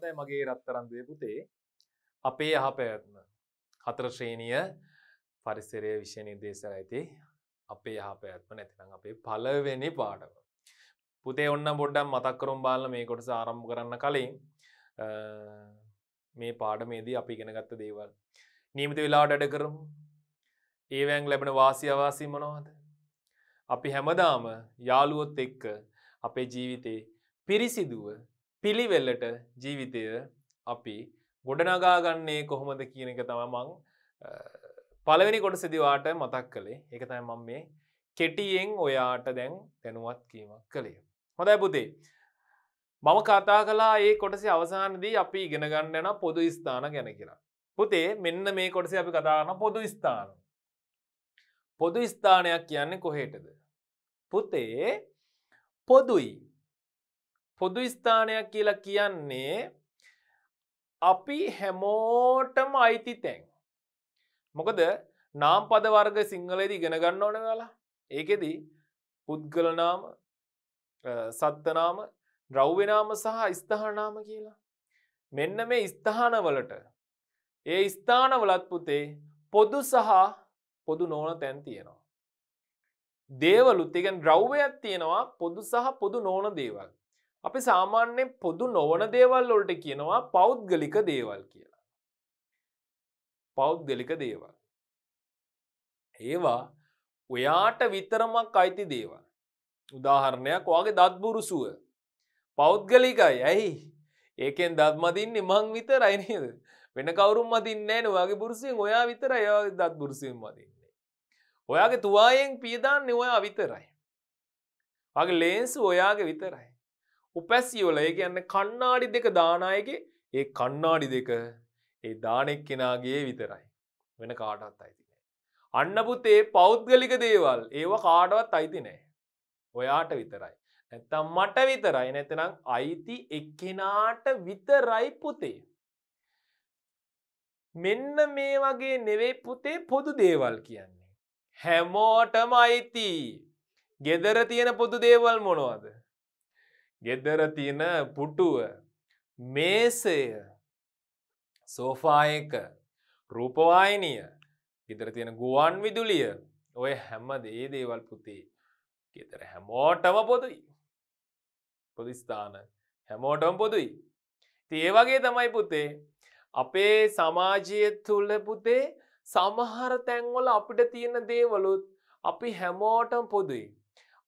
හොඳයි මගේ රත්තරන්දුවේ පුතේ අපේ යහ පැවැත්ම හතර ශ්‍රේණිය පරිසරය විෂණය දේශර ඇති අපේ යහ පැත්ම නැතිනම් අපේ පලවෙනි පාඩම. පුතේ ඔන්න බොඩ්ඩම් මතක්කරුම් බාල මේ කොටස ආරම්භ කරන්න කලින් මේ පාඩමේදී අපි ගෙනගත්ත දේවල්. නීමති වෙලාට අඩ කරමු ඒවැන් ලැබෙන වාසි අවාසී මොනවාද. අපි හැමදාම යාළුවොත් එක්ක අපේ ජීවිතේ පිරිසිදුව පිළිවෙල්ලට ජීවිතය අපි ගොඩනගාගන්නේ කොහොමද කියන එක තම මං පළවෙනි කොට සිදිවාට මතක් කළේ එක තයි මං මේ කෙටියෙන් ඔයාට දැන් තැනුවත් කීමක් කළේ. හොඳයි පුතේ. මම කතා කලා ඒ කොටසි අවසානදී අපි ඉගෙනගන්න යන පොදු ස්ථාන ගැන කියලා. පුතේ මෙන්න මේ කොටසි අපි කතාන පොදු ස්ථාන. පොදු ස්ථානයක් කියන්නේ කොහේටද. පුතේ පොදුයි පොදු ස්ථානයක් කියලා කියන්නේ අපි හැමෝටම අයිති තැන්. මොකද නාම් පද වර්ග සිංහලේද ඉගෙන ගන්න ඕන වෙලා ඒකෙදී පුද්ගලනාම සත්තනාම ද්‍රව්‍යනාම සහ ස්ථානාම කියලා. මෙන්න මේ ස්ථානවලට ඒ ස්ථානවලත් පුතේ පොදු සහ පොදු නෝන තැන් තියෙනවා. දේවලුත් එකන් ද්‍රව්වයක් තියෙනවා පොදු සහ පොදු නෝන දේවල්. අපි සාමාන්‍ය පොදු නොවන දේවල් ඔොලට කියනවා පෞද්ගලික දේවල් කියලා. පෞද්ගලික දේවල්. ඒවා ඔයාට විතරමක් අයිති දේවල්. උදාහරණයක් වගේ දත්බුරුසුව. පෞද්ගලිකයි ඇයි ඒකෙන් දත්මතින්නේ මං විතර අයිනද වෙන කවරුම් මතින්නේ නොයාගේ පුරුසියෙන් ඔයා විතර ය දත් බුරුසියෙන් මතින්නේ. ඔයාගේ තුවායෙන් පියදාන්න ඔයා විතරයි. අගේ ලේන්සු ඔයාගේ විතරයි. උපැසියෝල ඒ කියන්න කණ්ණාඩි දෙක දානායගේ ඒ කණ්ණාඩි දෙක ඒ දානෙක් කෙනාගේ විතරයි වෙන කාටත් අයිති නෑ. අන්නපුත් ඒ පෞද්ගලික දේවල් ඒවා කාඩවත් අයිති නෑ. ඔයාට විතරයි. නැත්තම් මට විතරයි නැතනම් අයිති එක්කෙනාට විතරයි පුතේ. මෙන්න මේ වගේ නෙවෙයි පුතේ පොදු දේවල් කියන්නේ. හැමෝටම අයිති ගෙදර තියෙන පොදු දේවල් මොනවද ගෙදර තියෙන පුටුව මේසය සෝෆා එක රූපවාහිනිය ගෙදර තියෙන ගුවන් විදුලිය ඔය හැම දේ දේවල් පුතේ ගෙදර හැමෝටම පොදුයි පොදිස්ථාන හැමෝටම පොදුයි ඒවගේ තමයි පුතේ අපේ සමාජය තුළ පුතේ සමහර තැන්වල අපිට තියෙන දේවලුත් අපි හැමෝටම් පොදුයි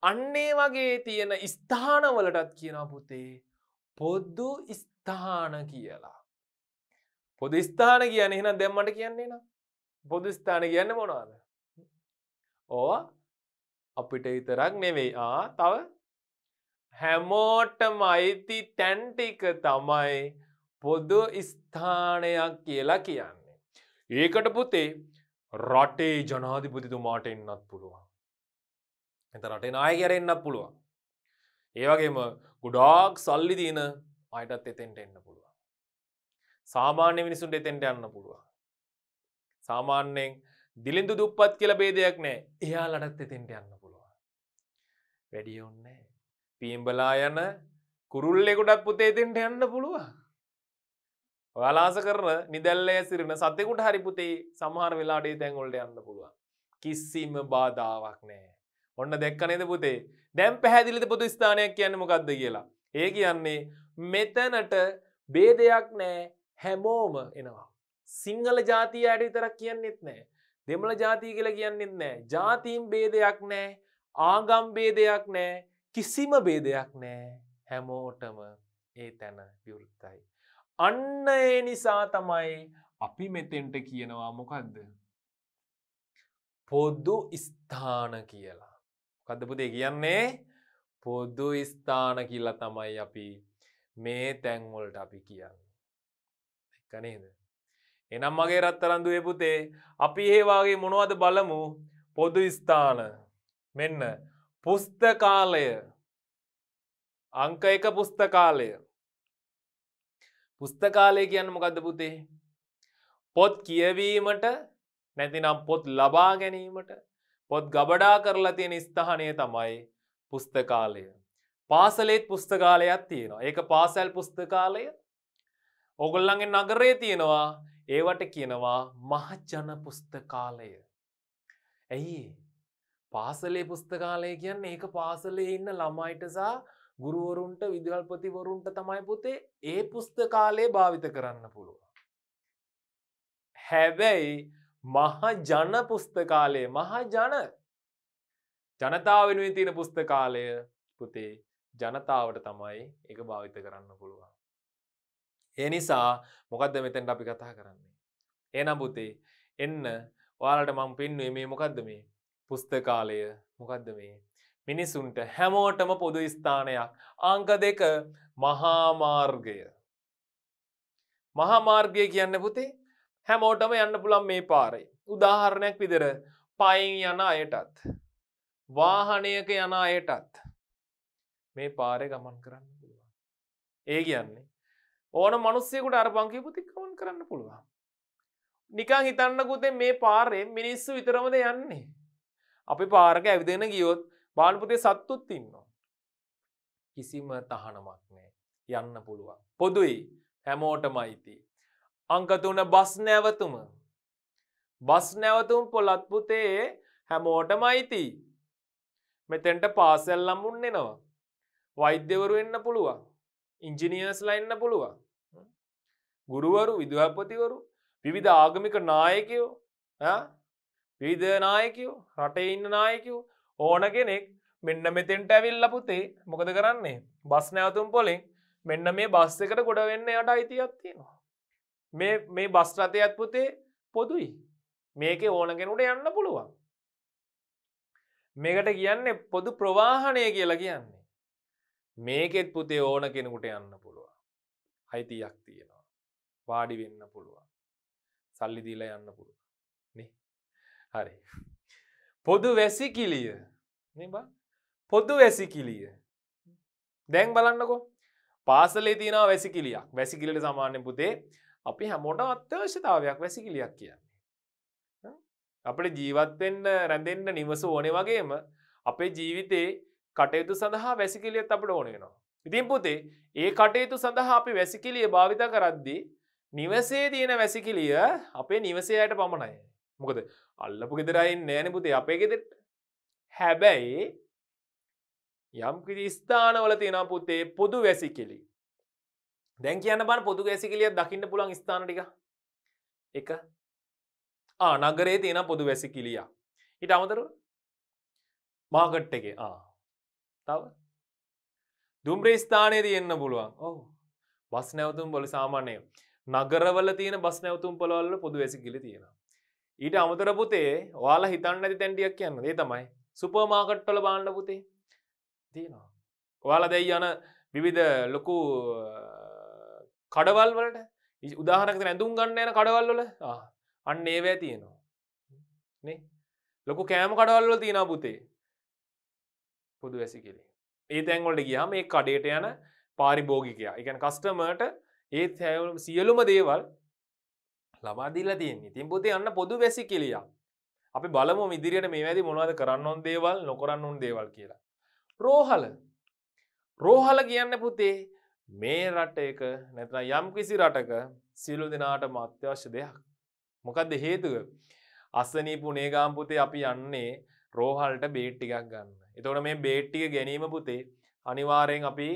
අන්නේ වගේ තියෙන ස්ථානවලටත් කියන පුතේ පොද්දු ස්ථාන කියලා. පොද ස්ථාන කියන එහෙනම් දැම්මට කියන්නේ නම් පොදු ස්ථාන කියන්න මොනවාද. ඕ අපිට විතරක් නෙවෙයි ආ තව හැමෝටම අයිති තැන්ටික තමයි පොදු ස්ථානයක් කියලා කියන්නේ. ඒකට පුතේ රටේ ජනාධිපතිතුමාට එන්නත් පුළුවන්. එත රටේ නායකරෙන්න්න පුළුවන් ඒවගේම ගුඩාක් සල්ලි දීන අයටත් එතෙන්ට එන්න පුළුවන් සාමාන්‍ය මිනිසුන්ට එතෙන්ට යන්න පුළුවන් සාමාන්‍යයෙන් දිලින්දු දුප්පත් කියල බේදයක් නෑ එයාලටත් එතෙන්ට යන්න පුළුවන් වැඩිය ඔන්නේ පීම්බලා යන කුරුල්ලෙකුටත් පුතේ එතෙන්ට යන්න පුළුවන් වලාස කරන නිදැල්ලය සිරන සතෙකුට හරිපුතේ සමහර වෙලාටේ තැන්ගොල්ට යන්න පුළුවන් කිසිම බාධාවක් නෑ ඔන්න දෙක්කනේද පුතේ දැම් පැහැදිලිද පොතු ස්ථානයක් කියන්න මොකක්ද කියලා. ඒ කියන්නේ මෙතැනට බේදයක් නෑ හැමෝම එනවා. සිංහල ජාතිය අයට විතරක් කියන්නෙත් නෑ. දෙමළ ජාතිය කියලා කියන්නෙත් නෑ. ජාතීම් බේදයක් නෑ ආගම් බේදයක් නෑ කිසිම බේදයක් නෑ හැමෝටම ඒ තැන විවෘත්තයි. අන්න ඒ නිසා තමයි අපි මෙතෙන්ට කියනවා මොකක්ද. පොද්දු ස්ථාන කියලා. කදපුදේ කියන්නේ පොදු ස්ථාන කියලා තමයි අපි මේ තැන්වලට අපි කියන්න එකනේද එනම් මගේ රත්තරන්දු එපුතේ අපි ඒවාගේ මොනවද බලමු පොදු ස්ථාන මෙන්න පුස්තකාලය අංක එක පුස්තකාලය පුස්තකාලය කියන්න මොකක්ද පුතේ පොත් කියවීමට නැතිනම් පොත් ලබා ගැනීමට පොත් ගබඩා කරලා තියෙන ස්ථානය තමයි පුස්තකාලය. පාසලේත් පුස්තකාලයක් තියෙනවා. ඒක පාසැල් පුස්තකාලය. ඔගොල්ලන්ගේ නගරේ තියෙනවා ඒවට කියනවා මහජන පුස්තකාලය. ඇයි පාසලේ පුස්තකාලය කියන්න ඒක පාසලේ ඉන්න ළමයිටසා ගුරුවරුන්ට විදවල්පතිවරුන්ට තමයි පුතේ ඒ පුස්තකාලය භාවිත කරන්න පුළුව. හැබැයි මහජන පුස්තකාලය මහජන ජනතාව වෙනුවෙන් තියෙන පුස්තකාලය පුතේ ජනතාවට තමයි එක භාවිත කරන්න පුළුවන්. ඒ නිසා මොකක්ද මෙතැන්ට අපි කතා කරන්නේ. ඒනම් පුතේ එන්න ඔයාලට මං පෙන්නුවේ මේ මොකක්ද මේ පුස්තකාලය මොකක්ද මේ මිනිසුන්ට හැමෝටම පොදු ස්ථානයක් අංක දෙක මහාමාර්ගය මහාමාර්ගය කියන්න පුතේ හැමෝටම යන්න පුළන් මේ පාරේ. උදාහරණයක් විදිර පයින් යන අයටත්. වාහනයක යන අයටත් මේ පාරය ගමන් කරන්න පුළුවන්. ඒ කියන්නේ. ඕන මනුස්සයකුට අර පංකිපුතික්කවන් කරන්න පුළුවන්. නිකං හිතන්නකුතේ මේ පාරේ මිනිස්සු විතරමද යන්නේ. අපි පාරක ඇවිදෙන ගියොත් බාලපතේ සත්තුත් ඉන්නවා. කිසිම තහනමක් නෑ යන්න පුළුවන්. පොදුයි හැමෝටමයිති. අංකතුන බස් නැවතුම. බස් නැවතුම් පොළත්පුතේ හැමෝටම අයිති. මෙතැන්ට පාසැල් ලම්බුන් එනවා. වෛද්‍යවරු එන්න පුළුවන්. ඉංජිනියස්ලා එන්න පුළුවන්. ගුරුවරු විදුහපතිවරු විවිධ ආගමික නායකයෝ විධනායකෝ රටේ ඉන්න නායකෝ ඕන කෙනෙක් මෙන්න මෙතෙන්ට ඇවිල්ල පුතේ මොකද කරන්නේ බස් නැවතුම් පොලෙෙන් මෙන්න මේ බස් එකට ගොඩ වෙන්න යට අයිතියක් තියෙනවා මේ මේ බස්රථයත් පුතේ පොදුයි මේක ඕන කෙනුට යන්න පුළුවන් මේකට කියන්නේ පොදු ප්‍රවාහණය කියලා කියන්නේ මේකෙත් පුතේ ඕන කෙනෙකුට යන්න පුළුවන් අයිතියක් තියෙනවා වාඩි වෙන්න පුළුවන් සල්ලි දීලා යන්න පුළුවන් හරි පොදු වැසි කිලිය පොදු වැසි කිලිය දැන් බලන්නකෝ පාසලේ තියෙනවා වැසිකිලියක් වැසිකිලට සාමාන්‍ය පුතේ අපි හැමෝට අත්‍යවශ්‍යතාවයක් වැසිකිලියක් කියන්නේ. අපට ජීවත්වෙන්න රැඳෙන්න්න නිවස ඕනේ වගේම අපේ ජීවිතේ කටයුතු සඳහා වැසිකිලියත් අපට ඕනේනවා. ඉතින් පුතේ ඒ කටයුතු සඳහා අපි වැසිකිලිය භාවිත කරද්දී නිවසේ තියෙන වැසිකිලිය අපේ නිවසයට පමණයි. මොකද අල්ලපු ගෙදරයින් නෑන පුතේ අපේ ගෙදෙට හැබැයි යම් කිසි ස්ථානවල තියෙන පුතේ පොදු වැසිකිලි දැන් කියන්න බන පොදු වැසිකිලිය දකින්න පුළන් ස්ථානටික එක නගරේ තියෙන පොදු වැසිකිලිය ඉට අමතර මාගට් එක තව දුම්්‍රේ ස්ථානය තියෙන්න්න පුළුවන් ඔහු බස් නැවතුම් බොල සාමානය නගරවල තියෙන බස් නැවතුම් පොළවල්ල පොදු වැසිකිලි තියෙන ඊට අමතර පුතේ වාලා හිතන්න ඇති තැන්ටියක් කියන්න දේ තමයි සුපර් මාකට්ටල බාණ්ඩ පුතේ තියෙනවා ඔයාල දෙයි යන විවිධ ලොකු කඩවල් වලට උදාහරක ඇඳුම් ගන්න යන කඩවල්ල අන්න ඒවෑ තියෙනවා ලොකු කෑම කඩවල්ල තියෙන පුතේ පුදු වැසි කෙලේ ඒ තැන්ගොල්ට ගියා මේ කඩේට යන පාරිභෝගිකයා එකන් කස්ටමට ඒ හැවුම් සියලුම දේවල් ලබාදිල්ල තියන්නේ තින් පුතේ යන්න පොදු වැසි කෙලියා අපි බලමු ඉදිරියට මේ වැදි මොනවද කරන්න ඔන් දේවල් නොකරන්න උන් දේවල් කියලා රෝහල රෝහල කියන්න පුතේ මේ රට එක නැතන යම් කිසි රටක සියලු දෙනාට මත්‍යවශ්‍ය දෙයක්. මොකක්ද හේතුව. අස්සනීපු නේගාම් පුතේ අපි යන්නේ රෝහල්ට බේට්ටිකක් ගන්න. එතවට මේ බේට්ටික ගැනීම පුතේ අනිවාරයෙන් අපි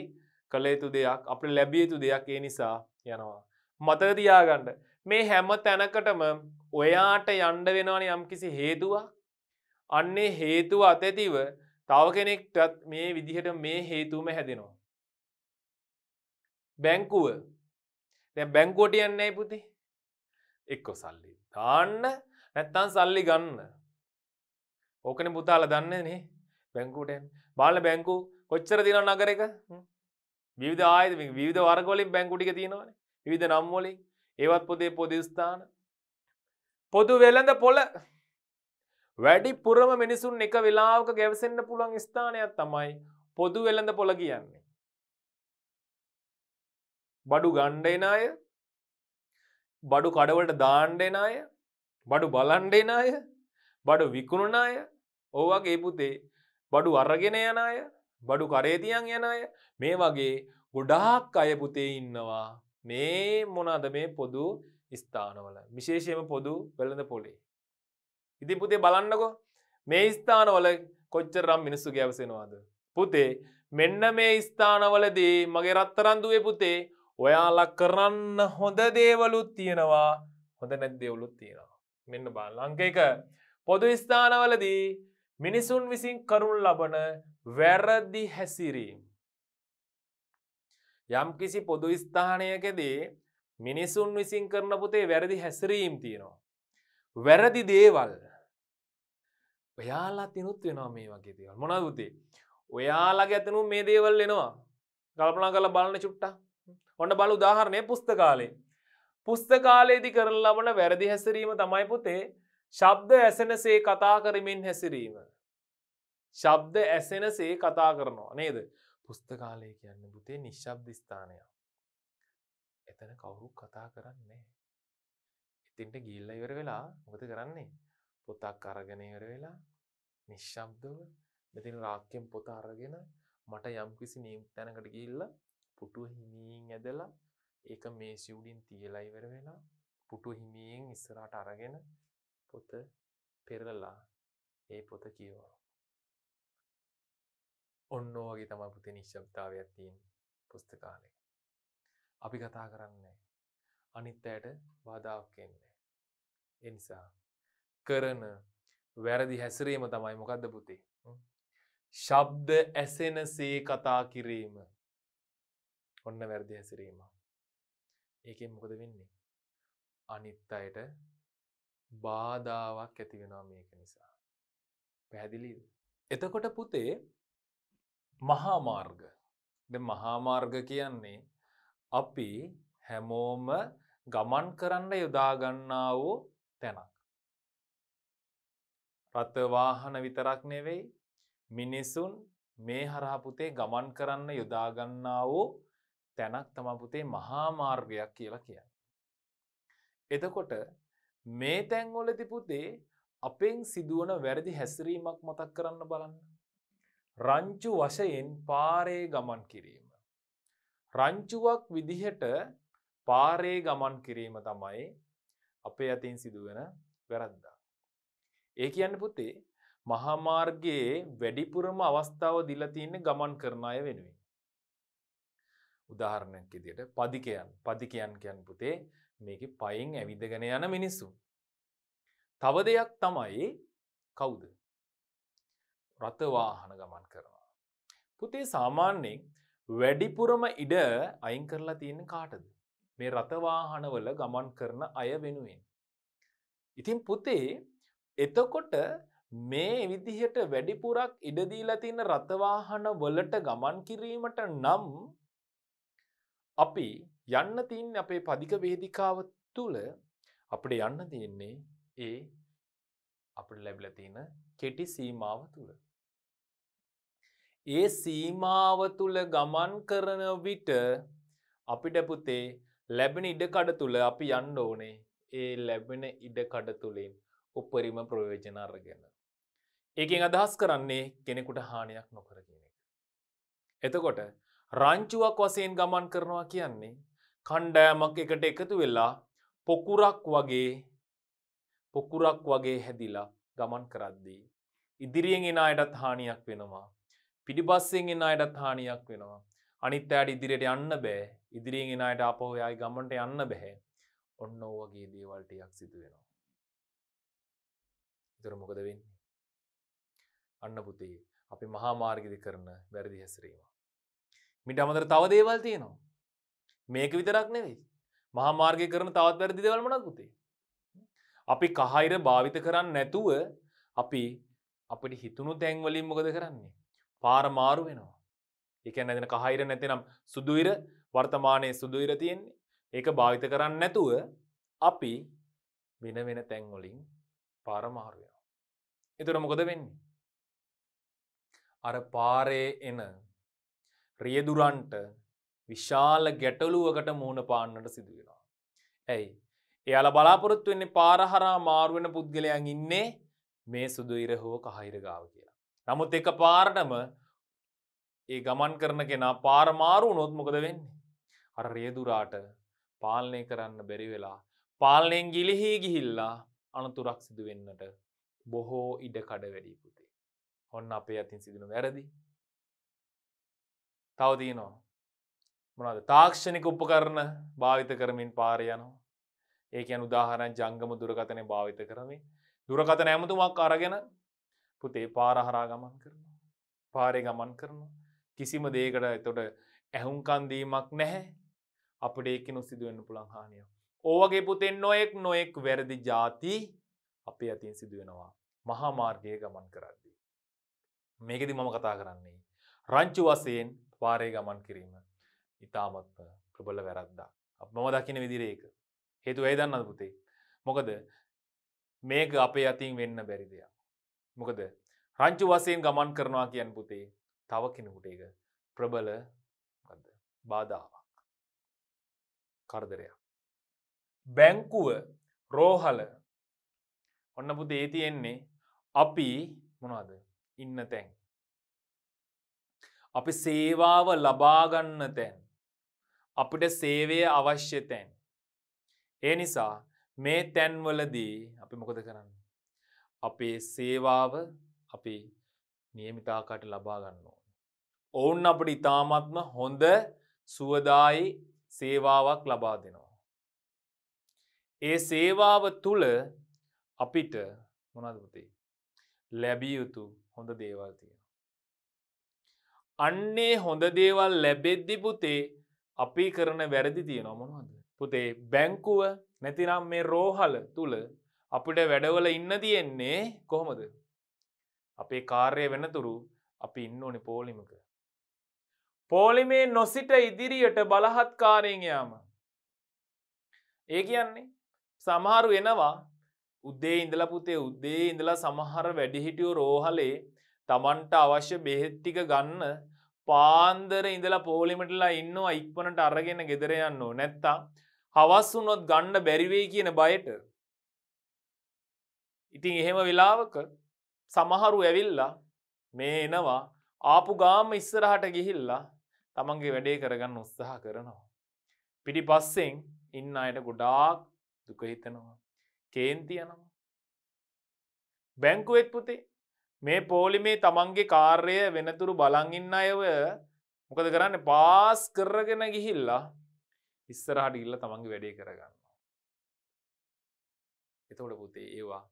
කළයුතු දෙයක් අප ලැබියතු දෙයක් ඒ නිසා යනවා. මතතියාගණ්ඩ මේ හැම තැනකටම ඔයාට යන්ඩ වෙනවාන යම් කිසි හේතුවක් අන්නේ හේතුව අතැතිව තව කෙනෙක්ටත් මේ විදිහට මේ හේතුම හැදෙනවා. බැංකුව දැ බැංකෝට යන්නයි පුති එක්කො සල්ලි දාන්න නැත්තන් සල්ලි ගන්න ඕකන පුතාල දන්න නේ බැංකුටෙන් බාල බැංකු කොච්චර තින නගර එක විවිධ ආය විධ වරගොලින් බැංකුටික තියෙනවාන විධ නම්මොලින් ඒවත් පොදේ පොදස්ථාන පොදු වෙළඳ පොල වැඩි පුරම මිනිසුන් එක වෙලාවක ගැවසෙන්න්න පුළන් ස්ථානයක් තමයි පොදු වෙළඳ පොල කියන්නේ බඩු ගණ්ඩෙන අය බඩු කඩවලට දාණ්ඩෙන අය බඩු බලන්ඩෙන අය බඩු විකුණන අය ඕවගේ පුතේ බඩු අරගෙන යන අය බඩු කරේතියන් යන අය මේ වගේ ගොඩාක් අය පුතේ ඉන්නවා මේ මොනද මේ පොදු ස්ථානවල විශේෂයම පොදු වෙළඳ පොලේ ඉතින් පුතේ බලන්නකෝ මේ ස්ථානවල කොච්චරම් මිනිස්සු ගැවසෙනවාද පුතේ මෙන්න මේ ස්ථානවලදී මගේ රත්තරන්දුවේ පුතේ ඔයාලා කරන්න හොඳ දේවලුත් තියෙනවා හොඳ නැත් දෙවලුත් තියෙනවා මෙන්න බා ලංකේක පොදු ස්ථානවලදී මිනිසුන් විසින් කරුන් ලබන වැරදි හැසිරීම්. යම් කිසි පොදු ස්ථානයකදී මිනිසුන් විසින් කරන පුතේ වැරදි හැසිරීම් තියෙනවා. වැරදි දේවල් ඔයාලා තිනුත් වෙනවා මේ වගේ දේවල් මොනදුතේ ඔයාලගේ ඇතනු මේ දේවල් එනවා ගල්පනා කළ බලන්න චුට්ටා ඔන්න බල උදාහරණය පුස්තකාලේ. පුස්තකාලේදි කරන ලබන වැරදි හැසිරීම තමයි පුතේ ශබ්ද ඇසෙනසේ කතා කරමින් හැසිරීම. ශබ්ද ඇසෙනසේ කතා කරනවා නේද. පුස්තකාලය කියන්න පුතේ නිශ්ශබ්ද ස්ථානය. එතන කවුරු කතා කරන්නේ. ඉතින්ට ගිල්ල ඉවර වෙලා මොකද කරන්නේ. පොතක් අරගෙනයර වෙලා නිශ්ශබ්දව මෙතින් රාක්කෙන් පොත අරගෙන මට යම්කිසි නීම් තැනකට ගිල්ලා පුටුව හිමීන් ඇදලා ඒක මේ සිවුඩින් තියලා ඉවර වෙලා පුටුව හිමීන් ඉස්සරහට අරගෙන පොත පෙරලා ඒ පොත කියවනවා. ඔන්න වගේ තමයි පුතේ නිශ්ශබ්දතාවයක් තියෙන පුස්තකාලේ. අපි කතා කරන්නේ අනිත් අයට බාධාවක් එන්නේ. ඒ නිසා කරන වැරදි හැසිරීම තමයි මොකද්ද පුතේ? ශබ්ද ඇසෙනසේ කතා කිරීම. ඔන්න වැරදි හැසිරීම. ඒකෙන් මොකද වෙන්නේ? අනිත් අයට බාධාවක් ඇති වෙනවා මේක නිසා. පැහැදිලිද? එතකොට පුතේ මහා මාර්ග. දැන් මහා මාර්ග කියන්නේ අපි හැමෝම ගමන් කරන්න යොදා ගන්නා වූ තැනක්. රථ වාහන විතරක් නෙවෙයි මිනිසුන් මේ හරහා පුතේ ගමන් කරන්න යොදා ගන්නා වූ තැනක් තම පුතේ මහාමාර්ගයක් කියලා කිය. එතකොට මේ තැන්වලති පුතේ අපෙන් සිදුවන වැරදි හැසිරීමක් මතක් කරන්න බලන්න. රංචු වශයෙන් පාරේ ගමන් කිරීම. රංචුවක් විදිහට පාරේ ගමන් කිරීම තමයි අපේ අතින් සිදුවන වැරද්දා. ඒ කියන්න පුතේ මහාමාර්ගයේ වැඩිපුරම අවස්ථාව දිලතින්න ගමන් කරන අය වෙනුවෙන්. උදාහරණයක් විදියට පදිකයන් පදිකයන් කියන් පුතේ මේක පයින් ඇවිදගෙන යන මිනිස්සු. තව දෙයක් තමයි කවුද. රථවාහන ගමන් කරනවා. පුතේ සාමාන්‍යයෙන් වැඩිපුරම ඉඩ අයින් කරලා තියෙන කාටද. මේ රථවාහනවල ගමන් කරන අය වෙනුවෙන්. ඉතින් පුතේ එතකොට මේ විදිහට වැඩිපුරක් ඉඩදීලා තියෙන රථවාහන වලට ගමන් කිරීමට නම් අපි යන්න තින් අපේ පදික වේදිකාව තුළ අපට යන්න තියෙන්නේ ඒ අපට ලැබිල තියෙන කෙටි සීමාව තුළ. ඒ සීමාව තුළ ගමන් කරන විට අපිට පුතේ ලැබෙන ඉඩකඩ තුළ අපි යන්න ඕනේ ඒ ලැබෙන ඉඩකඩ තුළින් උපරිම ප්‍රයෝජන අරගෙන. ඒකෙන් අදහස් කරන්නේ කෙනෙකුට හානියක් නොකර කියන එක. එතකොට රංචුවක් වසයෙන් ගමන් කරනවා කියන්නේ කණ්ඩෑමක් එකට එකතු වෙලා පොකුරක් වගේ පොකුරක් වගේ හැදිලා ගමන් කරද්දී. ඉදිරියෙන් එන අයටත් හානියක් වෙනවා. පිටිබස්සෙන් එන අයටත් හානියක් වෙනවා. අනිත් අයට ඉදිරියට යන්න බෑ ඉදිරියෙන් එන අයට අපහොයායි ගමන්ට යන්න බැහැ. ඔන්න ඕවගේ දේවල්ටයක් සිදු වෙනවා. ඉතුර මොකද වෙන්නේ? අන්න පුතේ අපි මහාමාර්ගිද කරන වැරදි හැසිරීම. මිට අමතර තව දේවල් තියෙනවා. මේක විතරක් නෙවෙයි. මහාමාර්ගය කරන තවත් වැරදි දේවල් මොනක්කුතේ. අපි කහයිර භාවිත කරන්න නැතුව අපි අපිට හිතුණු තැන්වලින් මොකද කරන්නේ. පාර මාරු වෙනවා. එකැන ඇදෙන කහයිර නැතිනම් සුදුවිර වර්තමානයේ සුදුවිර තියෙන්නේ ඒක භාවිත කරන්න නැතුව අපි වෙන වෙන තැන්වලින් පාරමාරුවෙනවා. එතුර මොකද වෙන්නේ. අර පාරේ එන රියදුරන්ට විශාල ගැටලුවකට මුහුණ පාන්නට සිදුවෙනවා. ඇයි. එයාල බලාපොරොත්තු වෙන්නේ පාරහරා මාරුවෙන පුද්ගලයන් ඉන්නේ මේ සුදු ඉරහෝ කහිරගාව කියලා. නමුත් එක පාරටම ඒ ගමන් කරන කෙනා පාරමාරු නොත්මොකද වෙන්නේ. අර රියදුරාට පාලනය කරන්න බැරි වෙලා පාලනයෙන් ගිලිහි ගිහිල්ලා අනතුරක් සිදුවෙන්නට බොහෝ ඉඩ කඩ වැඩී පුතේ. ඔන්න අපේ අතින් සිදුන වැරදි. තව තියනවා. මොනද තාක්ෂණික උපකරණ භාවිත කරමින් පාරයනවා. ඒක යන උදාහරණ ජංගම දුරකතනය භාවිත කරමින් දුරකතන ඇමතුමක් අරගෙන පුතේ පාරහරා ගමන් කරනවා. පාරය ගමන් කරනවා. කිසිම දේකට එතොට ඇහුම්කන්දීමක් නැහැ අපට ඒකනු සිදුවෙන්න පුළන් හානියෝ. ඕවගේ පුතෙන් නොයෙක් නොයෙක් වැරදි ජාති අපේ අතින් සිදුවෙනවා. මහාමාර්ගය ගමන් කරද්දී. මේකෙදි මම කතා කරන්නේ. රංචු වසයෙන් පාරේ ගමන් කිරීම ඉතාමත්ම ප්‍රබල වැරද්දා. මම දකින විදිරේක හේතු ඇයිදන්න අදපුතේ. මොකද මේක අපේ අතින් වෙන්න බැරි දෙයක්. මොකද රංචු වසයෙන් ගමන් කරනවා කියන් පුතේ තව කෙනෙකුට එක ප්‍රබල බාධාවක්. කරදරයක්. බැංකුව රෝහල ඔන්න පුද ඒති එන්නේ අපි මොනවාද ඉන්න තැන් අපි සේවාව ලබාගන්න තැන්. අපිට සේවය අවශ්‍ය තැන්. ඒ නිසා මේ තැන්වලදී අපි මොකද කරන්න. අපේ සේවාව අපි නියමිතාකට ලබාගන්න ඕන. ඔවුන් අපට ඉතාමත්ම හොඳ සුවදායි සේවාවක් ලබා දෙනවා. ඒ සේවාව තුළ අපිට මොනදපති ලැබිය යුතු හොඳ දේවල් තියෙන. අන්නේ හොඳ දේවල් ලැබෙද්දි පුතේ අපි කරන වැරදි තියෙනවා මොනවද. පුතේ බැංකුව නැතිනම් මේ රෝහල තුළ අපිට වැඩවල ඉන්න තියෙන්නේ කොහොමද. අපේ කාර්ය වෙනතුරු අපි ඉන්න ඕනි පෝලිමක. පෝලිමේ නොසිට ඉදිරියට බලහත්කාරයෙන්යාම. ඒ කියන්නේ සමහරු එනවා උද්දේ ඉඳලපුතේ උද්දේ ඉඳලා සමහර වැඩිහිටියෝ රෝහලේ තමන්ට අවශ්‍ය බෙහෙත්තික ගන්න පාන්දර ඉඳලා පෝලිමිටලා ඉන්නවා ඉක්මනට අරගෙන ගෙදර යන්නෝ නැත්තා හවස් වුනොත් ගණ්ඩ බැරිවෙයි කියන බයට. ඉතින් එහෙම වෙලාවක සමහරු ඇවිල්ලා මේ එනවා ආපු ගාම ඉස්සරහට ගිහිල්ලා තමන්ගේ වැඩේ කරගන්න උත්සාහ කරනවා. පිටි පස්සෙන් ඉන්න අයට ගොඩාක් දුකහිතනවා. කේන්තියනවා. බැංකුවෙත් පුතේ මේ පෝලිමේ තමන්ගේ කාර්ය වෙනතුරු බලංඉන්න අයව මොකද කරන්න පාස් කරගෙන ගිහිල්ලා ඉස්සරහට ඉල්ල තමන්ගේ වැඩේ කරගන්න. එතකොට පුතේ ඒවා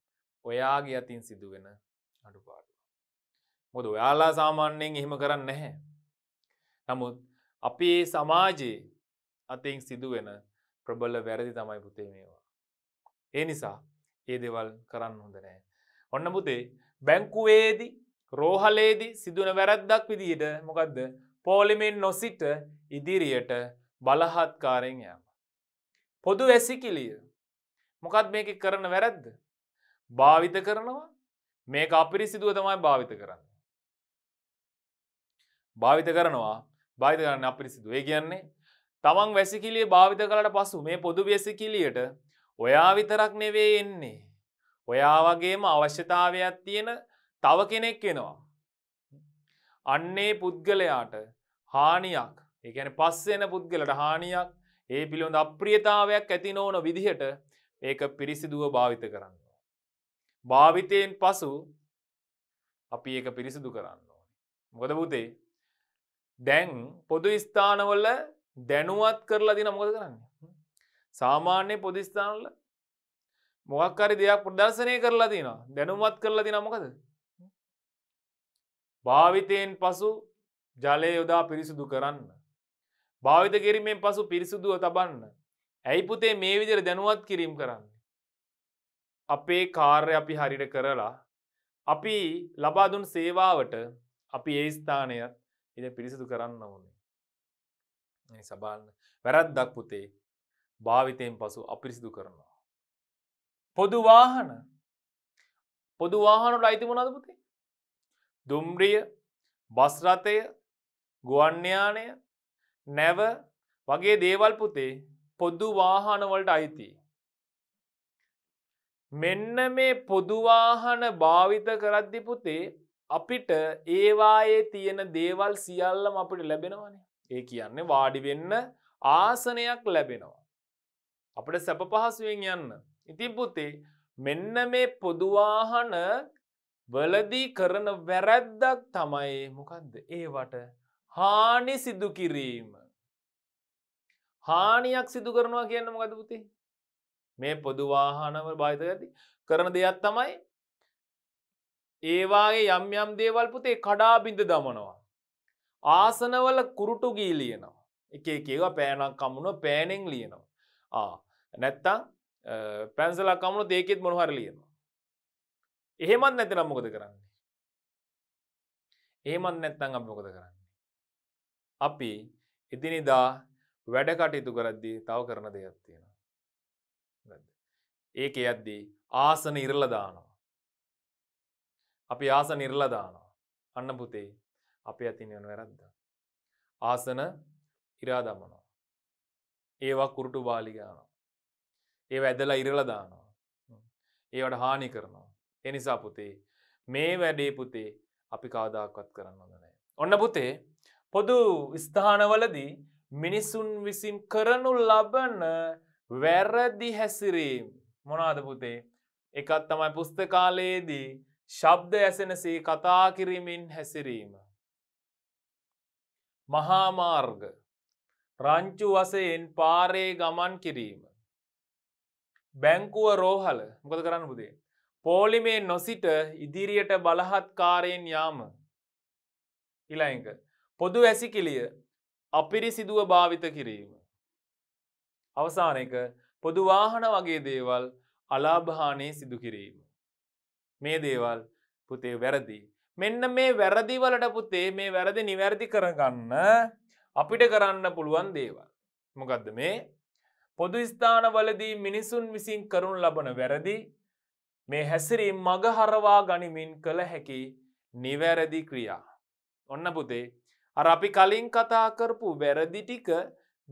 ඔයාගේ අතින් සිදුවෙන අඩුපාඩු. මොද ඔයාලා සාමාන්‍යයෙන් එහෙම කරන්න නැහැ. නමුත් අපි ඒ සමාජයේ අතින් සිදුවෙන ප්‍රබල වැරදි තමයි පුතේ මේවා. ඒ නිසා ඒ දෙවල් කරන්න හොඳ නෑ. ඔන්න පුතේ බැංකුවේදි රෝහලේදි සිදුන වැරද්දක් විදියට මොකක්ද පෝලිමෙන් නොසිට ඉදිරියට බලහත්කාරෙන් යම. පොදු වැසිකිලිය මොකත් මේක කරන වැරද්ද භාවිත කරනවා මේක අපිරි සිදුව තමයි භාවිත කරන්න. භාවිත කරනවා භාවිත කරන්න අපිරිසිදු ඒ කියන්නේ තමන් වැසිකිලිය භාවිත කලට පසු මේ පොදු වැසිකිලියට ඔයා විතරක් නෙවේ එන්නේ ඔයා වගේම අවශ්‍යතාවයක් තියෙන තව කෙනෙක් වෙනවා. අන්නේ පුද්ගලයාට හානියක් ඒන පස්සෙන පුද්ගලට හානියක් ඒ පිළිබඳ අප්‍රියතාවයක් ඇති නොවන විදිහට ඒක පිරිසිදුව භාවිත කරන්න. භාවිතයෙන් පසු අපි ඒක පිරිසිදු කරන්න. මොකද පුතේ දැන් පොදු ස්ථානවල දැනුවත් කරලා දින මොකද කරන්න. සාමාන්‍ය පොදිස්ථානල මොකක්කාරි දෙයක් ප්‍රදර්ශනය කරලා තිනවා දැනුමත් කරලා තින මොකද භාවිතයෙන් පසු ජලය යොදා පිරිසිදු කරන්න භාවිත කිරීමෙන් පසු පිරිසිදුව තබන්න ඇයි පුතේ මේ විදිර දැනුවත් කිරීම් කරන්න අපේ කාර්ය අපි හරිට කරලා අපි ලබාදුන් සේවාවට අපි ඒ ස්ථානයත් ඉද පිරිසිදු කරන්න ඕනේ සබාන්න වැරත් දක් පුතේ භාවිතයෙන් පසු අපිරිසිදු කරනවා පොදු වාහන පොදු වාහනුට අයිතිමනද පුතේ දුම්රිය බස්රථය ගුවන්්‍යයානය නැව වගේ දේවල් පුතේ පොදු වාහනවලට අයිති. මෙන්න මේ පොදුවාහන භාවිත කරද්දි පුතේ අපිට ඒවායේ තියෙන දේවල් සියල්ලම අපට ලැබෙනවන ඒ කියන්නේ වාඩිවෙන්න ආසනයක් ලැබෙනවා. අපට සැප පහසුවෙන් යන්න ඉතින් පුතේ මෙන්න මේ පොදුවාහන වලදී කරන වැරැද්දක් තමයි මොකක්ද ඒවට හානි සිදු කිරීම. හානියක් සිදු කරනවා කියන්න මොකද පුති මේ පොදුවාහනව භාවිත ඇති කරන දෙයක් තමයි ඒවාගේ යම් යම් දේවල් පුතේ කඩා බිඳ දමනවා. ආසනවල කුරුටු ගී ලියනවා. එක ඒවා පෑනක් කමුණ පෑනෙන් ලියනවා. නැත්තං පැන්සලා කමුණු දේකෙත් මොනහරලියනවා. එහෙමත් නැති නම්මොකද කරන්නේ. ඒමත් නැත්තන් අම්මොකද කරන්නේ. අපි එදිනිදා වැඩකටයුතු කරද්දී තව කරන දෙයක් තියෙනවා. ඒක යද්දී ආසන ඉරලදානවා. අපි ආස නිර්ලදානවා. අන්න පුතේ අපේ ඇතිනයන වැරද්ද. ආසන ඉරාදමනෝ. ඒවා කුරුටු බාලිගානවා. ඒ ඇදලා ඉරලදානවා. ඒවට හානි කරනවා. එනිසා පුතේ මේ වැඩේ පුතේ අපි කවදාක්වත් කරන්න ඕදනෑ. ඔන්න පුතේ පොදු ස්ථානවලදී මිනිස්සුන් විසින් කරනු ලබන වැරදි හැසිරීම් මොනාද පුතේ එකත් තමයි පුස්තකාලයේදී ශබ්ද ඇසෙනසේ කතා කිරීමෙන් හැසිරීම. මහාමාර්ග රංචු වසයෙන් පාරේ ගමන් කිරීම. බැංකුව රෝහල මොකද කරන්න පුදේ. පෝලිමේ නොසිට ඉදිරියට බලහත්කාරයෙන් යාම ඉලයික. පොදු ඇසිකිලිය අපිරිසිදුව භාවිත කිරීම. අවසාන එක පොදු වාහන වගේ දේවල් අලාභානය සිදු කිරීම. මේ දේවල් පුතේ වැරදි. මෙන්න මේ වැරදි වලට පුතේ මේ වැරදි නිවැරදි කරගන්න අපිට කරන්න පුළුවන් දේවල්. මොකක්ද මේ පොදු ස්ථානවලදී මිනිසුන් විසින් කරුණු ලබන වැරදි මේ හැසිරීම් මගහරවා ගනිමින් කළ හැකි නිවැරදි ක්‍රියා. ඔන්න පුතේ අර අපි කලින් කතා කරපු වැරදි ටික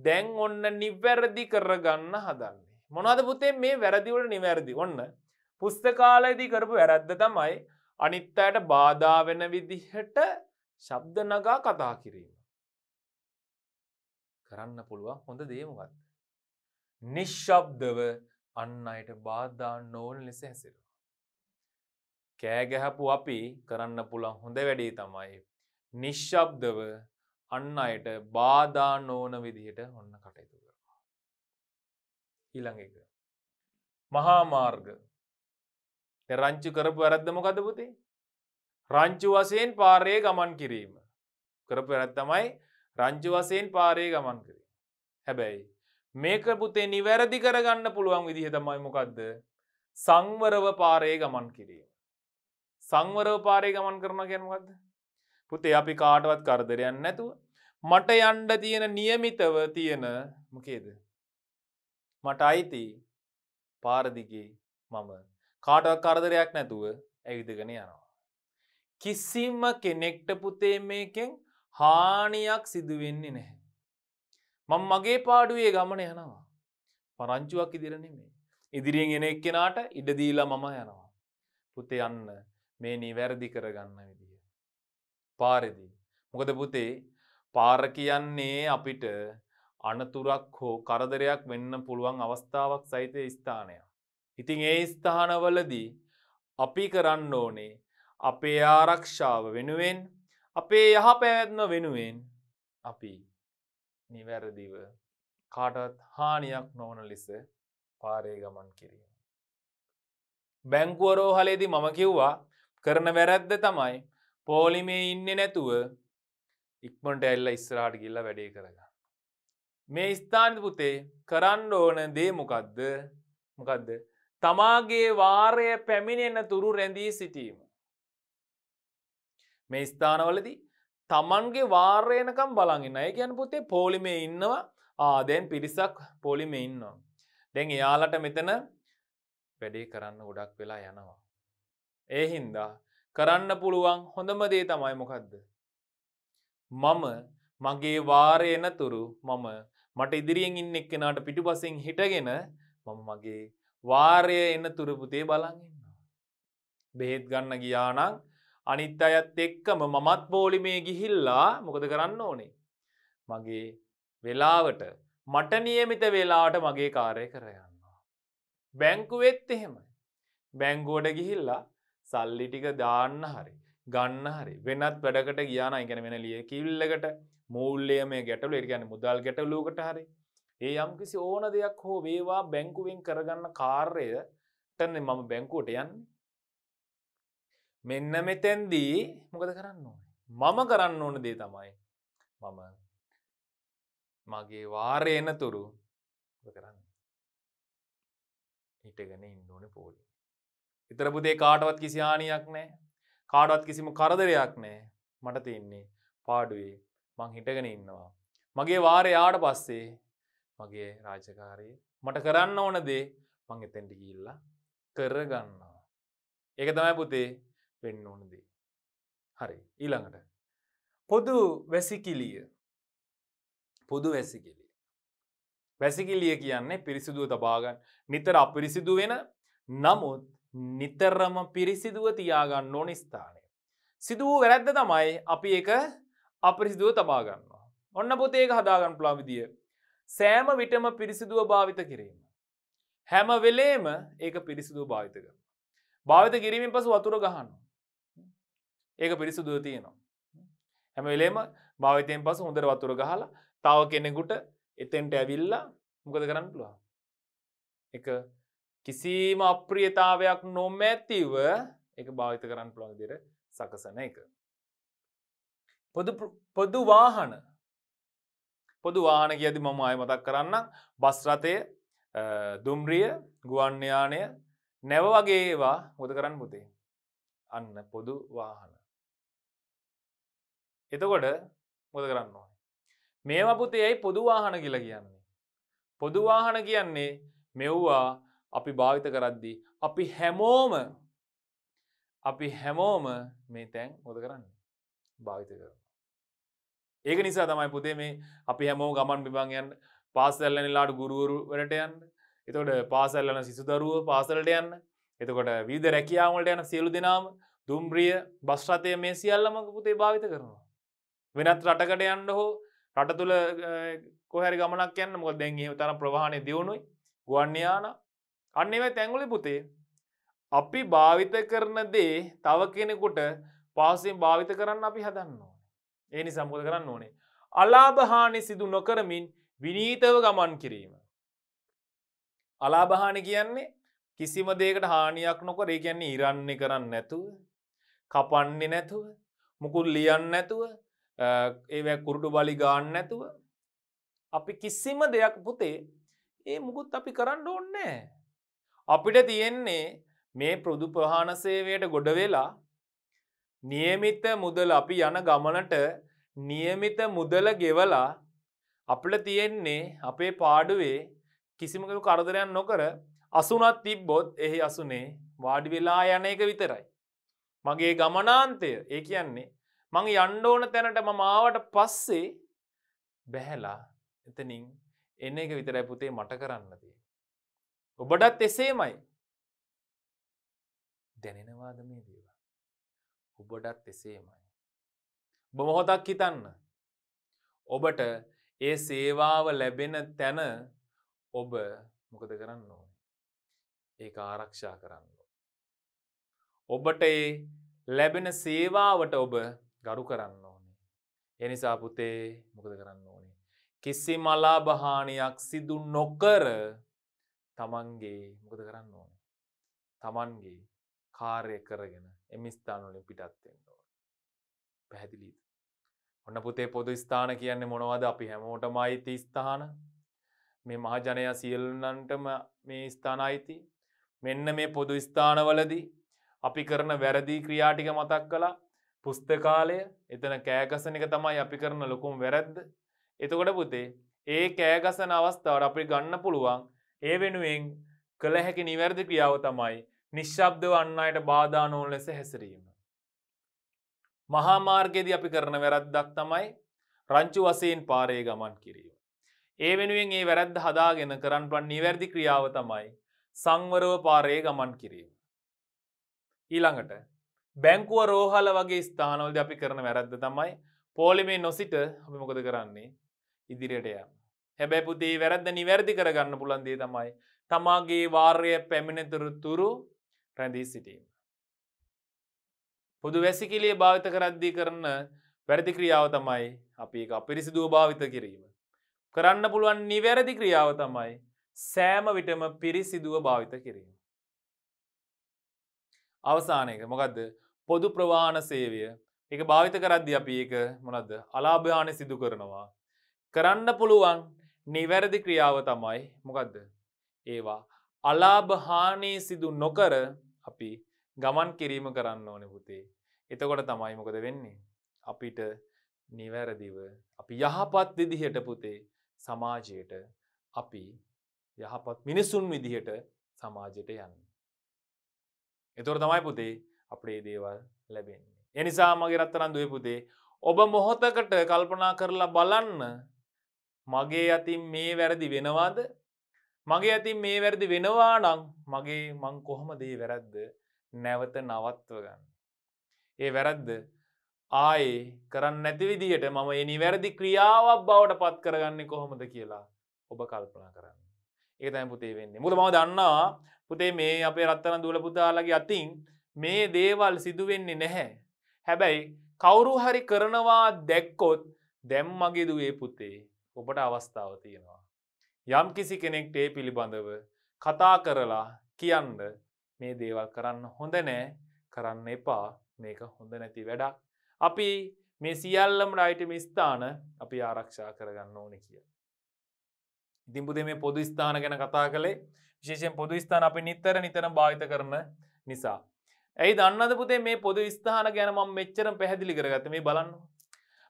දැන් ඔන්න නිවැරදි කරගන්න හදන්නේ. මොනද පුතේ මේ වැරදිවල නිවැරදි ඔන්න පුස්තකාලයේදී කරපු වැරද්ද තමයි අනිත් අයට බාධා වෙන විදිහට ශබ්ද නගා කතා කිරීම. කරන්න පුළුවන් හොඳ දේමගත්ද. නිශ්ශබ්දව අන්න අයට බාධා නොවන ලෙස හැසිරු. කෑගැහැපු අපි කරන්න පුළන් හොඳ වැඩේ තමයි. නිශ්ශබ්දව අන්න අයට බාධා නෝන විදිහට ඔන්න කටයුතු කරවා. ඊළඟ එක. මහාමාර්ග රංචු කරපු ඇරද්දම කදපුතේ. රංචු වසයෙන් පාරය ගමන් කිරීම. කරපු ඇරත්තමයි රංචු වසයෙන් පාරය ගමන් කිරීම. හැබැයි මේක පුතේ නිවැරදි කරගන්න පුළුවන් විදිහ තමයි මොකක්ද සංවරව පාරය ගමන් කිරීම. සංවරව පාරය ගමන් කරන ගැනමකක්ද. පුතේ අපි කාටවත් කරදරයන්න නැතුව. මට යන්ඩ තියෙන නියමිතව තියෙන මොකේද. මට අයිති පාරදිගේ මම කාටවත් කරදරයක් නැතුව ඇවිදගෙන යනවා. කිසිම කෙනෙක්ට පුතේ මේකෙන් හානියක් සිදුවෙන්නේ නැහැ. මං මගේ පාඩුවේ ගමන යනවා. පරංචුවක් ඉදිරනෙමේ. ඉදිරියෙන් එන එක්කෙනාට ඉඩදීලා මම යනවා. පුතේ යන්න මේ නිවැරදි කරගන්න විදිහ. පාරදි. මොකද පුතේ පාර කියන්නේ අපිට අනතුරක් හෝ කරදරයක් වෙන්න පුළුවන් අවස්ථාවක් සහිත ස්ථානය. ඉතිං ඒ ස්ථානවලදී අපි කරන්න ඕනේ අපේ ආරක්ෂාව වෙනුවෙන් අපේ යහ පැවැත්ම වෙනුවෙන් අපි නිවැරදිව කාටත් හානියක් නොවන ලෙස පාරේ ගමන් කිරීම. බැංකුවරෝහලේදි මම කිව්වා කරන වැරැද්ද තමයි පෝලිමේ ඉන්න නැතුව ඉක්මට ඇල්ල ඉස්සරහට ගිල්ල වැඩේ කරගන්න. මේ ස්ථාන්පුතේ කරන්න ඕන දේමොකක්ද මොකක්ද තමාගේ වාරය පැමිණෙන තුරු රැඳී සිටීම. මේ ස්ථානවලදී තමන්ගේ වාර්යනකම් බලගන්න අය කියන්න පුතේ පෝලිමේ ඉන්නවා ආදැන් පිරිසක් පොලිම ඉන්නවා. දැන් එයාලට මෙතන වැඩේ කරන්න ගොඩක් වෙලා යනවා. ඒ හින්දා කරන්න පුළුවන් හොඳම දේ තමයි මොකක්ද. මම මගේ වාරයනතුරු මම මට ඉදිරියෙන් ඉන්න එක්කෙනට පිටිපසින් හිටගෙන මම මගේ වාරය එන්න තුරපුතේ බලන්ගන්න. බෙහෙත් ගන්න ගියානං අනිත් අයත් එක්කම මමත් පෝලිමේ ගිහිල්ලා මොකද කරන්න ඕනේ. මගේ වෙලාවට මට නියමිත වෙලාවට මගේ කාරය කරයන්නවා. බැංකුවෙත් එහෙමයි. බැංගුවට ගිහිල්ලා සල්ලි ටික දාන්න හරි. ගන්න හරි වෙනත් වැඩකට ගියාන ඉගෙන වෙන ලිය කිල්ලකට මූල්ලයම ගැටලු එරිගැන මුදල් ගැටලූකට හරි ඒ යම් කිසි ඕන දෙයක් හෝ වේවා බැංකුවෙන් කරගන්න කාර්යයටන මම බැංකුවට යන්නේ මෙන්න මෙතැන්දී මොකද කරන්න ඕනේ මම කරන්න ඕන දේ තමයි මම මගේ වාරය එනතුරු කරන්න හිටගෙන ඉන්දෝන පෝලි ඉතරපු දේ කාටවත් කිසි හානියක් නෑ කාඩවත් කිසිම කරදරයක් නෑ මට තියන්නේ පාඩුවේ මං හිටගෙන ඉන්නවා මගේ වාරය යාට පස්සේ මගේ රාජකාරයේ මට කරන්න ඕන දේ මං එතැන්ට ගිල්ලා කරගන්නවා ඒක තමයි පුතේ වෙන්න ඕනදී. හරි ඊළඟට පොදු වැසිකිලිය පොදු වැසිකිලිය. වැසිකිලිය කියන්නේ පිරිසිදුව තබාගන්න නිතර අපිරිසිදු වෙන නමුත් නිතරම පිරිසිදුව තියාගන්න ඕන ස්ථානය. සිදු වූ වැරැද්ද තමයි අපි එක අපිරිසිදුව තබාගන්නවා. ඔන්න පොතේක හදාගන්න ප්ලාවිදිය. සෑම විටම පිරිසිදුව භාවිත කිරීම. හැම වෙලේම ඒක පිරිසිදුව භාවිත කරන. භාවිත කිරීමෙන් පසු වතුර ගහන්න. ඒක පිරිසුදුව තියෙනවා. හැම වෙලේම භාවිතයෙන් පස හොඳර වතුර ගහලා තාව කෙනෙකුට එතෙන්ට ඇවිල්ලා මොකද කරන්න පුළුවන්. එක කිසිීම අප්‍රියතාවයක් නොමැතිව එක භාවිත කරන්න පුළුවන් දිර සකසන එක. පොදු වාහන පොදු වාහන කියදි මම අය මතක් කරන්න බස්රතය දුම්රිය ගුවන්්‍යයානය නැව වගේවා හොද කරන්න පුතේ. අන්න පොදු වාහන. එතකොට මොද කරන්න ඕන. මේවා පුතේ ඇයි පොදුවාහන කියලා කියන්නේ. පොදුවාහන කියන්නේ මෙව්වා අපි භාවිත කරද්දී. අපි හැමෝම අපි හැමෝම මේ තැන් හොද කරන්න භාවිත කර. ඒක නිසා තමයි පුතේ මේ අපි හැමෝ ගමන් විභාගයන් පාසැල්ලනිලාට ගුරුවරු වලට යන්න එතකොට පාසැල්ලන සිසුදරුව පාසලට යන්න එතකොට විධ රැකියාවලට යන සියලු දෙනාම දුම්බ්‍රිය බස්්‍රතය මේ සියල්ලමක පුතේ භාවිත කරනවා. වෙනත් රටකට යන්න හෝ රට තුළ කොහැරි ගමනක් යන්න මොක දැන්ගේ තර ප්‍රවාණය දියුණුයි ගුවන්්‍යයාන අන්නේවයි තැංගුලි පුතේ අපි භාවිත කරන දේ තව කෙනෙකුට පාසෙන් භාවිත කරන්න අපි හදන්න ඕන ඒ නි සම්බෝධ කරන්න ඕනේ අලාභහානි සිදු නොකරමින් විනීතව ගමන් කිරීම අලාභහානි කියන්නේ කිසිම දේකට හානියක් නොකර ඒ කියන්නේ ඉරන්නේ කරන්න නැතුව කපන්නේ නැතුව මුකුල් ලියන්න නැතුව ඒ කුරුඩු බලි ගාන්න නැතුව අපි කිසිම දෙයක් පුතේ ඒ මුකුත් අපි කරන්න ඕන්නෑ. අපිට තියෙන්නේ මේ පෘදු ප්‍රහාණ සේවයට ගොඩ වෙලා නියමිත මුදල අපි යන ගමනට නියමිත මුදල ගෙවලා අපිට තියෙන්නේ අපේ පාඩුවේ කිසිමකු කරදරයක් නොකර අසුනත් තිබ්බොත් එහි අසුනේ වාඩි වෙලා යන එක විතරයි. මගේ ගමනාන්තය ඒ කියන්නේ මං යන්්ඩෝන තැනට ම මාවට පස්සේ බැහැලා එතනින් එන්න එක විතරයි පුතේ මට කරන්නදී. ඔබටත් එසේමයි දැනෙනවාද මේ දේවා. ඔබටත් එසේමයි. ඔබ මොහොතක් හිතන්න. ඔබට ඒ සේවාව ලැබෙන තැන ඔබ මොකද කරන්න ඕන. ඒ ආරක්ෂා කරන්න. ඔබට ලැබෙන සේවාවට ඔබ ගරු කරන්න ඕනේ. එනිසා පුතේ මොකද කරන්න ඕනේ. කිසි මලාභහානියක් සිදු නොකර තමන්ගේ මොකද කරන්න ඕනේ. තමන්ගේ කාර්ය කරගෙන එමිස්ථානලින් පිටත්වෙන්න ඕන. පැහැදිලීද. ඔන්න පුතේ පොදු ස්ථාන කියන්නේ මොනවද අපි හැමෝටම අයිති ස්ථාන මේ මහජනය සියල්ලන්ටම මේ ස්ථාන අයිති මෙන්න මේ පොදු ස්ථානවලදී අපි කරන වැරදි ක්‍රියාටික මතක් කලා පුස්තකාලය එතන කෑගසන එක තමයි අපි කරන ලොකුම් වැරැද්ද. එතකොට පුතේ ඒ කෑගසන අවස්ථාවට අපි ගන්න පුළුවන් ඒ වෙනුවෙන් කළ හැකි නිවැරදි ක්‍රියාව තමයි නිශ්ශබ්ද වන්නයට බාධානෝන් ලෙස හැසිරීම. මහාමාර්ගයේදී අපි කරන වැරද්දක් තමයි රංචු වසයෙන් පාරේ ගමන් කිරීම. ඒ වෙනුවෙන් ඒ වැරද්ද හදාගෙන කරන්න පන් නිවැරදි ක්‍රියාව තමයි සංවරව පාරයේ ගමන් කිරීම. ඊළඟට බැංකුව රෝහල වගේ ස්ථානෝල්ද අපි කරන වැරද්ද තමයි පෝලිමේ නොසිට අපි මොකද කරන්නේ ඉදිරියටය හැබැ පුතේ වැරද්ද නිවැරදි කරගන්න පුළන්දේ තමයි තමාගේ වාර්ය පැමිණතුරුතුරු රැඳී සිටීම. පුදු වැසිකිලේ භාවිත කරද්දී කරන්න වැරදි ක්‍රියාව තමයි අපි එක පිරිසිදුව භාවිත කිරීම. කරන්න පුළුවන් නිවැරදි ක්‍රියාව තමයි සෑම විටම පිරිසිදුව භාවිත කිරීම. අවසාන එක මොකක්ද පොදු ප්‍රවාහන සේවය එක භාවිත කරද්දි අපි ඒක මොනද අලාභානය සිදු කරනවා. කරන්න පුළුවන් නිවැරදි ක්‍රියාව තමයි මොකක්ද. ඒවා අලාභහානී සිදු නොකර අපි ගමන් කිරීම කරන්න ඕන පුතේ. එතකොට තමයි මොකද වෙන්නේ. අපිට නිවැරදිව අපි යහපත් විදිහට පුතේ සමාජයට අපි යහපත් මිනිසුන් විදිහට සමාජයට යන්න. එතුර තමයි පුතේ අපේ දේවල් ලැබෙන්නේ. එනිසා මගේ රත්තරන් දුව පුතේ ඔබ මොහොතකට කල්පනා කරලා බලන්න මගේ අතින් මේ වැරදි වෙනවාද මගේ ඇතින් මේ වැරදි වෙනවා නං මගේ මං කොහොම දේ වැරැද්ද නැවත නවත්ව ගන්න. ඒ වැරැද්ද ආයේ කරන්න නැතිවිදිහට මම එනි වැරදි ක්‍රියාවක් බවට පත් කරගන්නේ කොහොමද කියලා ඔබ කල්පනා කරන්න. ඒ තැන් පුතේ වෙන්නේ මුද ම දන්නවා පුතේ මේ අපේ රත්තන දුල පුතාලගේ අතින් මේ දේවල් සිදුවෙන්නේ නැහැ. හැබැයි කවුරු හරි කරනවා දැක්කොත් දැම්මගේ දුවේ පුතේ ඔබට අවස්ථාව තියෙනවා. යම් කිසි කෙනෙක්ට ඒ පිළිබඳව කතා කරලා කියන්න මේ දේවල් කරන්න හොඳ නෑ කරන්න එපා මේක හොඳ නැති වැඩක්. අපි මේ සියල්ලම රයිටම ස්ථාන අපි ආරක්ෂා කරගන්න ඕන කිය. ඉතින් පුදේ මේ පොදු ස්ථාන ගැන කතා කළේ විශේෂයෙන් පොදු ස්ථාන අපි නිතර නිතර භාවිත කරන නිසා. ඇයි දන්නද පුතේ මේ පොදු ස්ථාන ගැන මම මෙච්චරම පැහැදිලි කරගත්ත මේ බලන්න.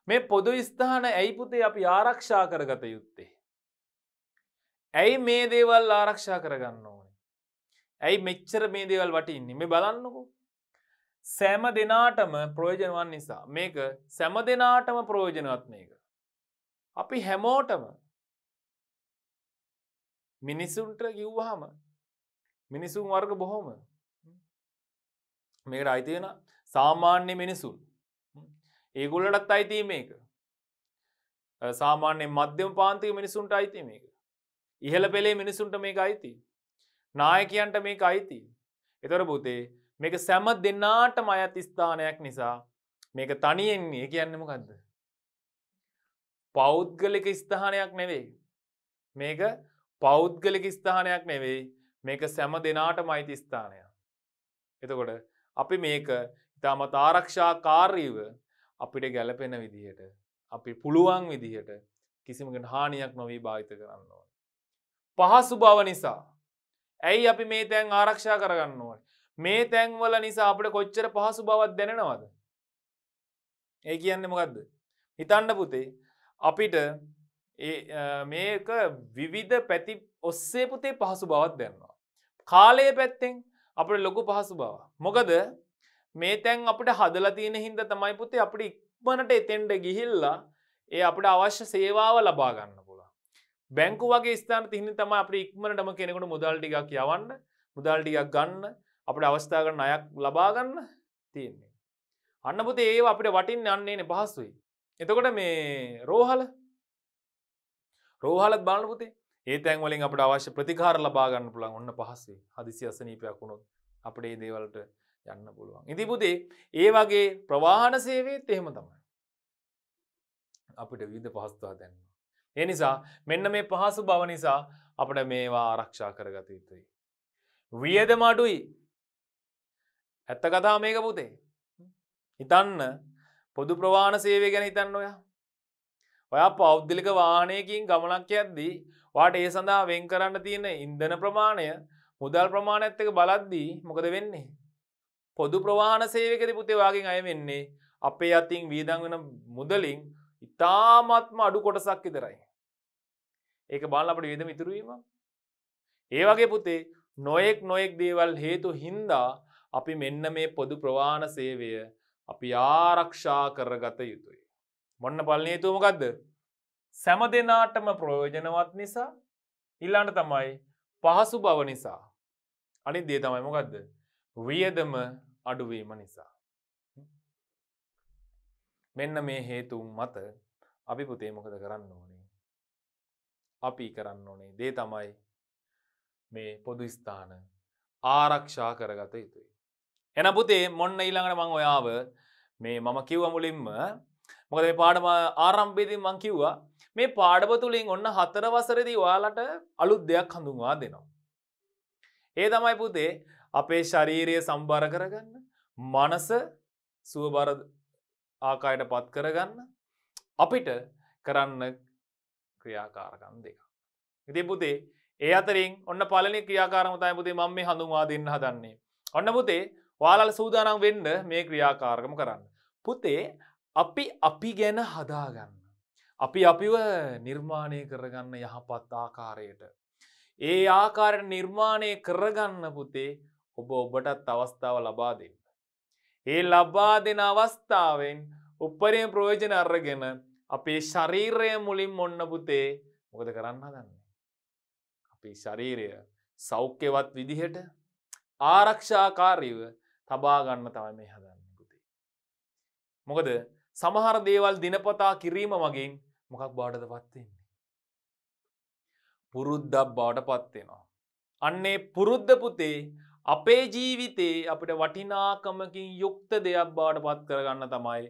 මේ පොදු ස්ථාන ඇයි පුතේ අපි ආරක්ෂා කරගත යුත්තේ. ඇයි මේ දේවල් ආරක්ෂා කරගන්න ඕනේ. ඇයි මෙච්චර මේ දේවල් වටින්නේ මේ බලන්නකෝ. සෑම දෙනාටම ප්‍රයෝජනවන් නිසා මේක සැම දෙනාටම ප්‍රයෝජනවත් මේක. අපි හැමෝටම මිනිස්සුන්ට කිව්වහම මිනිසුන් වර්ග බොහොම මේකට අයිතියෙන සාමාන්‍ය මිනිසුන් ඒගුල්ලටත් අයිති මේක සාමාන්‍ය මධ්‍යම පාන්තික මිනිසුන්ට අයිති මේක ඉහළ පෙළේ මිනිසුන්ට මේක අයිති නායකයන්ට මේක අයිති එතොර පුතේ මේක සැම දෙන්නාට මයත් ස්ථානයක් නිසා මේක තනියෙන්නේ කියන්නම කක්ද පෞද්ගලික ස්ථානයක් නෙවෙයි මේක පෞද්ගලික ස්ථානයක් නෙවෙයි මේක සැම දෙනාට මයිති ස්ථානය. එතකොට අපි මේක ඉතාම තාරක්ෂා කාරීව අපිට ගැලපෙන විදිහට අපි පුළුවන් විදිහට කිසිමකට හානියක් නොවී භාවිත කරන්න ඕන. පහසු බව නිසා ඇයි අපි මේ තැන් ආරක්ෂා කරගන්න ඕන මේ තැන්වල නිසා අපට කොච්චර පහසු බවත් දැනෙනවද ඒ කියන්න මොකක්ද හිතන්න පුතේ අපිට මේක විවිධ පැති ඔස්සේ පුතේ පහසු බවත් දෙන්නවා. කාලය පැත්තෙන් අපට ලොකු පහසු බව. මොකද මේ තැන් අපට හදල තියෙන හින්ද තමයි පුතේ අපි ඉක්මනට එතෙන්ට ගිහිල්ලා ඒ අපට අවශ්‍ය සේවාව ලබා ගන්න පුළ. බැංකු වගේ ස්ථාන තිහිනි තම අප ඉක්මනටම කෙනෙකුට මුදල් ටිකක් යවන්න මුදල් ටිකක් ගන්න අපට අවස්ථා කරන අයක් ලබා ගන්න තියෙන්නේ. අන්න පුතේ ඒ අපිට වටින් යන්නේන පහසුයි. එතකොට මේ රෝහල රෝහලත් බලන්න පුතේ ඒ තැන් වලින් අපට අවශ්‍ය ප්‍රතිකාර ලබා ගන්න පුළුවන් ඔන්න පහසේ හදිසි අසනීපයක් වුණොත් අපිට මේ දේවල්ට යන්න පුළුවන්. ඉතින් පුතේ ඒ වගේ ප්‍රවාහන සේවයේත් එහෙම තමයි. අපිට විවිධ පහසුතා දැනෙනවා. ඒ නිසා මෙන්න මේ පහසු බව නිසා අපිට මේවා ආරක්ෂා කරගත යුතුයි. වියදම අඩුයි. ඇත්ත කතාව මේක පුතේ. හිතන්න පොදු ප්‍රවාහන සේවය ගැන හිතන්න ඔයා. ඔයා පෞද්ගලික වාහනයකින් ගමනක් යද්දී වාට ඒ සඳහා වෙන් කරන්න තියෙන ඉන්දන ප්‍රමාණය මුදල් ප්‍රමාණයත් එක බලද්දී මොකද වෙන්නේ. පොදු ප්‍රවාහන සේවකරි පුතේවාගෙන් අය වෙන්නේ අපේ අතින් වීදං වෙන මුදලින් ඉතාමත්ම අඩු කොටසක් ඉදරයි. ඒක බාලපට වේද මිතුරුවීම. ඒ වගේ පුතේ නොයෙක් නොයෙක් දේවල් හේතු හින්දා අපි මෙන්න මේ පොදු ප්‍රවාණ සේවය අපි ආරක්ෂා කරගත යුතුයි. මොන්න පලනීතුමකක්ද සැම දෙනාටම ප්‍රයෝජනවත් නිසා ඉල්ලාට තමයි පහසු බව නිසා අනි දේ තමයි මොකක්ද වියදම අඩුවීම නිසා මෙන්න මේ හේතුම් මත අපි පුතේ මොකද කරන්න ඕනේ අපි කරන්න ඕනේ දේ තමයි මේ පොදු ස්ථාන ආරක්ෂා කරගත යුතුයි එන පුතේ මොන්න ඊළඟට මං ඔයාව මේ මම කිව්ව මුලින්ම මොකද මේ පාඩම ආරම්භයේදී මං කිව්වා මේ පාඩම තුලින් ඔන්න හතර වසරේදී ඔයාලට අලුත් දෙයක් හඳුන්වා දෙනවා. ඒ තමයි පුතේ අපේ ශරීරය සම්බර කරගන්න, මනස සුවබර ආකාරයට පත් කරගන්න අපිට කරන්න ක්‍රියාකාරකම් දෙක. ඉතින් පුතේ ඒ අතරින් ඔන්න පළවෙනි ක්‍රියාකාරකම තමයි පුතේ මම මේ හඳුන්වා දෙන්න හදන්නේ. ඔන්න පුතේ ඔයාලා සූදානම් වෙන්න මේ ක්‍රියාකාරකම කරන්න. පුතේ අපි අපි ගැන හදාගන්න. අපි අපිව නිර්මාණය කරගන්න යහපත් ආකාරයට. ඒ ආකාරයට නිර්මාණය කරගන්න පුතේ ඔබ ඔබටත් අවස්ථාව ලබා දෙන්න. ඒ ලබා දෙන අවස්ථාවෙන් උපරිම ප්‍රයෝජන අරගෙන අපේ ශරීරය මුලින් ඔන්න පුතේ මොකද කරන්න හදන්නේ. අපි ශරීරය සෞඛ්‍යවත් විදිහට ආරක්ෂාකාරීව තබාගන්න තමයි මේ හදන්න පුතේ. මොකද සමහර දේවල් දිනපතා කිරීම මගින් මොකක් බාඩද පත්වෙන්නේ. පුරුද්දක් බාට පත්වෙනවා. අන්නේ පුරුද්ධ පුතේ අපේ ජීවිතේ අපිට වටිනාකමකින් යුක්ත දෙයක් බාට පත් කරගන්න තමයි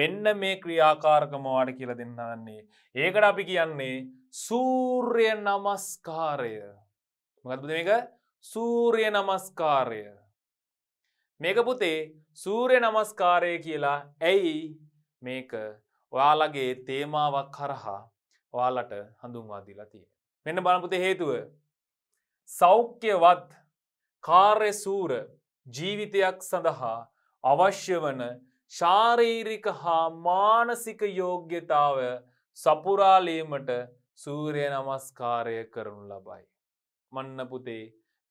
මෙන්න මේ ක්‍රියාකාරකමවාට කියල දෙන්නන්නේ. ඒකට අපි කියන්නේ සූර්ය නමස්කාරය. මගත්පුද මේක සූරය නමස්කාරය. මේක පුතේ සූරය නමස්කාරය කියලා ඇයි මේක ඔයාලගේ තේමාවක් කරහා ඔයාලට හඳුන්වාදීලා තිය. මෙන්න බලපුත හේතුව සෞඛ්‍යවත් කාර්යසූර ජීවිතයක් සඳහා අවශ්‍ය වන ශාරීරික හා මානසික යෝග්‍යතාව සපුරාලීමට සූරය නමස්කාරය කරනු ලබයි. මන්නපුතේ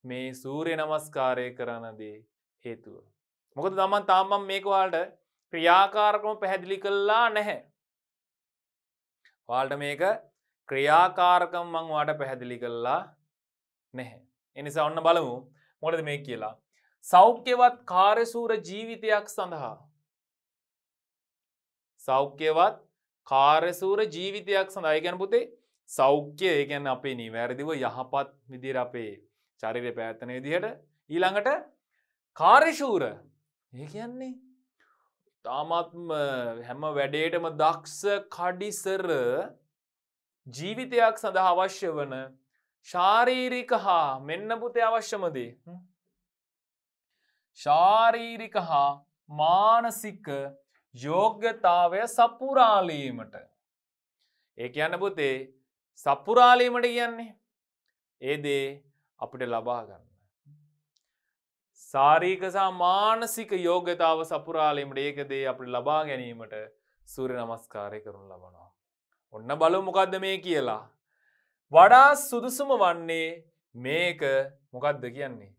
මේ සූරය නමස්කාරය කරනදේ හේතුව. මොකද තමන් තාමම් මේකවාට ක්‍රියාකාරකම පැහැදිලි කල්ලා නැහැ. වාල්ට මේක ක්‍රියාකාරකම් මං වාට පැහැදිලි කල්ලා නැහැ. එනිසා ඔන්න බලමු මොටද මේ කියලා. සෞඛ්‍යවත් කාරසූර ජීවිතයක් සඳහා. සෞඛ්‍යවත් කාරසූර ජීවිතයක් සඳහා ගැන පුතේ සෞඛ්‍ය ඒගැන් අපේ නිවැරදිව යහපත් විදිර අපේ චරිර පැත්තනය දිහට ඊළඟට කාර්ශූර ඒ කියන්නේ තාමත්ම හැම වැඩේටම දක්ෂ කඩිසර ජීවිතයක් සඳහා අවශ්‍ය වන ශාරීරික හා මෙන්න පුතේ අවශ්‍යමදී. ශාරීරික හා මානසික යෝග්‍යතාවය සපුරාලීමට. ඒ කියන්න පුතේ සපුරාලීමට කියන්නේ. ඒදේ අපිට ලබාගන්න. සාරීකසා මානසික යෝග්‍යතාව සපුරාලීමට ඒකදේ අපි ලබා ගැනීමට සූරි නමස්කාරය කරනු ලබනවා. ඔන්න බලු මොකක්ද මේ කියලා. වඩා සුදුසුම වන්නේ මේක මොකක්ද කියන්නේ.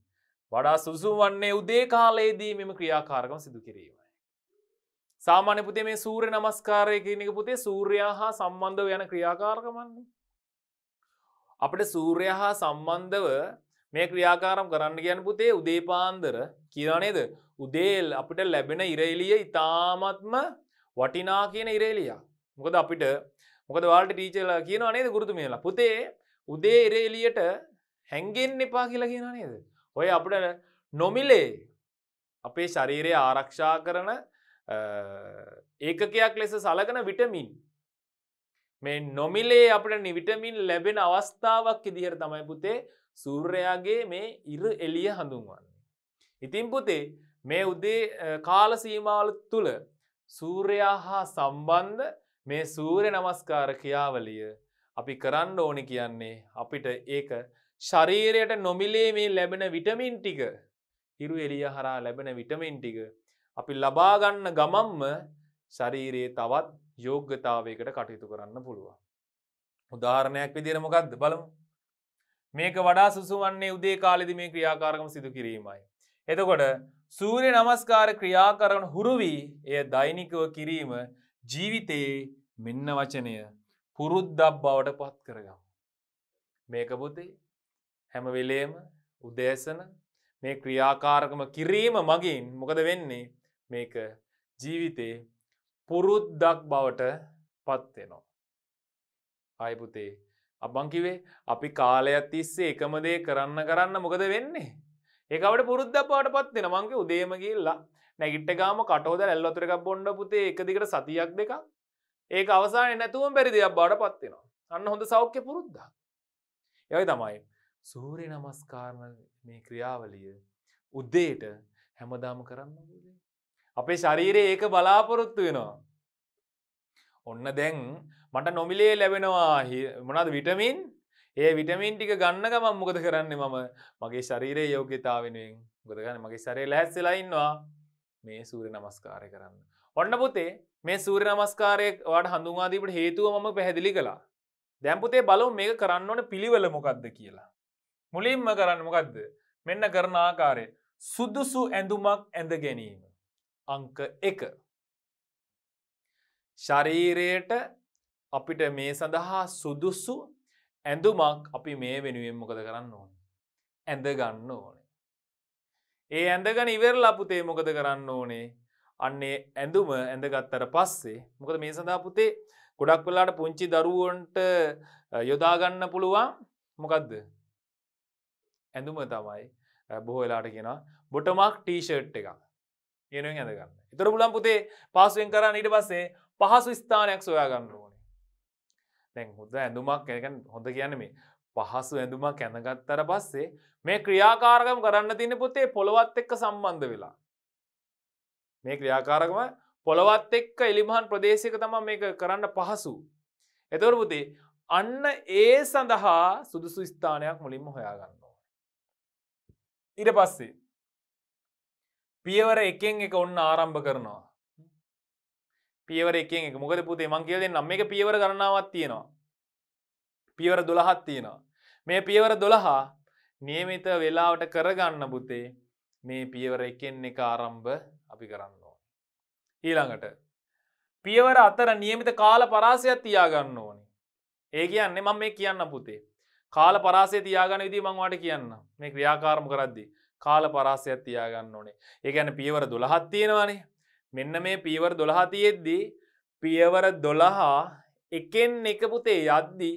වඩා සුසුම් වන්නේ උදේ කාලයේදී මෙම ක්‍රියාකාරකම සිදු කිරීමයි. සාමාන්‍ය පුතේ මේ සූර්ය නමස්කාරය කියනක පුතේ සූර්යා හා සම්බන්ධව යන ක්‍රියාකාරකමන්නේ. අපට සූර්ය හා සම්බන්ධව මේ ක්‍රියාකාරම් කරන්න ගැන පුතේ උදේපාන්දර කියනේද උදේල් අපිට ලැබෙන ඉරේලිය ඉතාමත්ම වටිනා කියන ඉරේලිය මොකද අපිට මොකද වාල්ට ටීචලා කියනවා නේද ගුරුතුමේලා පුතේ උදේ ඉරේලියට හැන්ගෙන් එපා කියලා කියන නේද ඔය අපිට නොමිලේ අපේ ශරීරය ආරක්ෂා කරන ඒකකයක් ලෙස සලකන විටමින් මේ නොමිලේ අපට නිවිටමින් ලැබෙන අවස්ථාවක් ඉදිහර තමයි පුතේ සූර්යාගේ මේ ඉර එලිය හඳුන්වන්නේ. ඉතින් පුතේ මේ උදේ කාලසීමාවල තුළ සූර්යා හා සම්බන්ධ මේ සූරය නමස්කාර ක්‍රියාවලිය අපි කරන්න ඕනි කියන්නේ අපිට ඒක ශරීරයට නොමිලේ මේ ලැබෙන විටමින් ටික හිරු එලිය හරා ලැබෙන විටමින් ටික අපි ලබාගන්න ගමම්ම ශරීරයේ තවත් යෝග්‍යතාවයකට කටයුතු කරන්න පුළුවන්. උදාහරණයක් විදිර මොකක්ද බලමු මේක වඩා සුසුවන්නේ උදේ කාලෙදි මේ ක්‍රියාකාරකම සිදු කිරීමයි. එතකොට සූර්ය නමස්කාර ක්‍රියාකරන හුරුවී එය දෛනිකව කිරීම ජීවිතයේ මෙන්න වචනය පුරුද්දක් බවට පත් කරගම්. මේක බුද්ධේ හැම වෙලේම උදේසන මේ ක්‍රියාකාරකම කිරීම මගින් මොකද වෙන්නේ මේක ජීවිතේ පුරුද්දක් බවට පත්වෙනවා. අයපුතේ අපං කිවේ අපි කාලයක් තිස්සේ එකමදේ කරන්න කරන්න මොකද වෙන්නේ. ඒකට පුරුද්ධ පාට පත්වෙන මංගේ උදේම කියල්ලා නැගිට ගාම කටෝද ඇල්ලොතරක බොන්්ඩ පුතේ එකදිකට සතියක් දෙක ඒක අවසාන නැතුවම් බැරි දෙයක් බාට පත්වෙනවා අන්න හොඳ සෞඛ්‍ය පුරුද්ධ. යයි තමයි සූරය නමස්කාරණ මේ ක්‍රියාවලිය උද්දේට හැමදාම කරන්න අපේ ශරීරය ඒක බලාපොරොත්තු වෙනවා ඔන්න දැන් මට නොමිලේ ලැබෙනවා මොනද විටමින් ඒ විටමින් ටික ගන්න ගමන් මොකද කරන්නේ මම මගේ ශරීරයේ යෝග්‍යතාවෙනුවෙන් මොකද ගන්න මගේ ශරීරය ලැහැස්සෙලා ඉන්නවා මේ සූර්ය නමස්කාරය කරන්න. ඔන්න පුතේ මේ සූර්ය නමස්කාරය ඔයාලට හඳුන්වා දීපට හේතුව මම පැහැදිලි කළා. දැන් පුතේ බලමු මේක කරන්න ඕන පිළිවෙල මොකක්ද කියලා. මුලින්ම කරන්න මොකක්ද? මෙන්න කරන ආකාරය සුදුසු ඇඳුමක් ඇඳ ගැනීම. අංක 1 ශරීරයට අපිට මේ සඳහා සුදුසු ඇඳුමක් අපි මේ වෙනුවෙන් මොකද කරන්න ඕන. ඇඳගන්න ඕනේ. ඒ ඇඳගන ඉවරලාපුතේ මොකද කරන්න ඕනේ අන්නේ ඇඳුම ඇඳගත්තර පස්සේ මොකද මේ සඳහාපුතේ ගොඩක් වෙලාට පුංචි දරුවන්ට යොදාගන්න පුළුවන් මොකක්ද. ඇඳුම තමයි බොහෝ වෙලාට කියෙන බොටමක් ටීෂර්ට් එකක් ඒනුවෙන් ඇඳගන්න. ඉතර පුලන් පුතේ පාසුවෙන් කරන්න ඉට පස්සේ පහසු ස්ථානයක් සොයාගන්න ඕනේ දැන් හොඳ ඇඳුමක් කැනකන් හොඳ කියන මේ පහසු ඇඳුමක් ඇඳගත්තර පස්සේ මේ ක්‍රියාකාරකම් කරන්න තින පුතේ පොළොවත් එක්ක සම්බන්ධ වෙලා මේ ක්‍රියාකාරකම පොළොවත් එක්ක එලිමහන් ප්‍රදේශයක තම මේක කරන්න පහසු එතවර පුතේ අන්න ඒ සඳහා සුදුසු ස්ථානයක් මුලින්ම හොයාගන්න ඉට පස්සේ පියවර එකෙන් එක ඔන්න ආරම්භ කරනවා පියවර එක එක මොකද පුතේ මං කියල දෙන්නම් මේක පියවර ගණනාවක් තියෙනවා පියවර දොළහත් තියෙනවා මේ පියවර දොළහා නියමිත වෙලාවට කරගන්න පුතේ මේ පියවර එකෙන් එක ආරම්භ අපි කරන්න ඕනි ඊළඟට පියවර අතර නියමිත කාල පරාසයක් තියාගන්න ඕනි ඒ කියන්නේ මම මේ කියන්න පුතේ කාල පරාසය තියාගන්න විදි මංවාට කියන්න මේ ක්‍රියාකාරම කරද්දි කාල පරාසයක් තියාගන්න ඕනේ ඒ ගැන පියවර දුළහත් තියෙනවානේ මෙන්න මේ පීවර දොළහතියෙද්දී පියවර දොළහා එකෙන් එක පුතේ යද්දී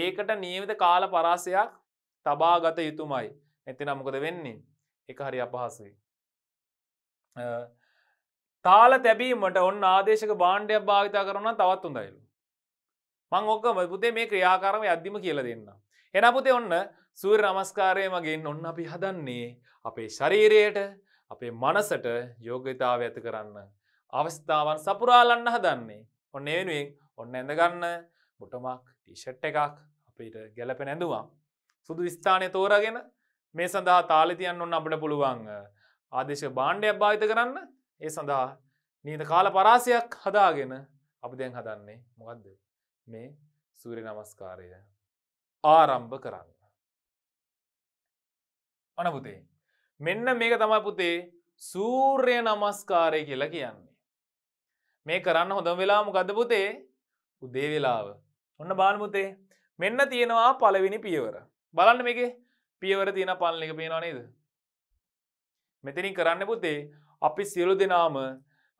ඒකට නියවිත කාල පරාසයක් තබා ගත යුතුමයි ඇති නමුකද වෙන්නේ එක හරි අපහසුයි. තාල තැබීමට ඔන්න ආදේශක බාණ්ඩයක් භාවිතා කරන තවත් උඳයිලු. මං ඔක්කම පුතේ මේ ක්‍රියාකාරම අද්දිම කියල දෙන්න. එන පුතේ ඔන්න සූර් නමස්කාරය මගෙන් ඔන්න අපි හදන්නේ අපේ ශරීරයට අපේ මනසට යෝග්‍යතාව ඇත කරන්න අවස්ථාවන් සපුරාලන්න හදන්නේ ඔන්න එවෙනුවෙන් ඔන්න ඇඳගන්න බොටමක් ටීෂට් එකක් අපිට ගැලප නැඳවා සුදු ස්ථානය තෝරගෙන මේ සඳහා තාලිතියන් ඔන්න අපට පුළුවන් ආදේශ බාණ්ඩයක් භාවිත කරන්න ඒ සඳහා නීත කාල පරාසයක් හදාගෙන අපි දැන් හදන්නේ මොකක්ද මේ සූරය නමස්කාරය ආරම්භ කරන්න අනපුතේ මෙන්න මේක තමයි පුතේ සූර්ය නමස්කාරය කියලා කියන්න මේ කරන්න හොඳම වෙලා මොකද පුතේ උදේ වෙලාව ඔන්න බාලමුතේ මෙන්න තියෙනවා පලවෙනි පියවර බලන්න මේක පියවර තියෙන පල්ල එක පේෙනවා නේද මෙතනින් කරන්න පුතේ අපි සියලු දෙනාම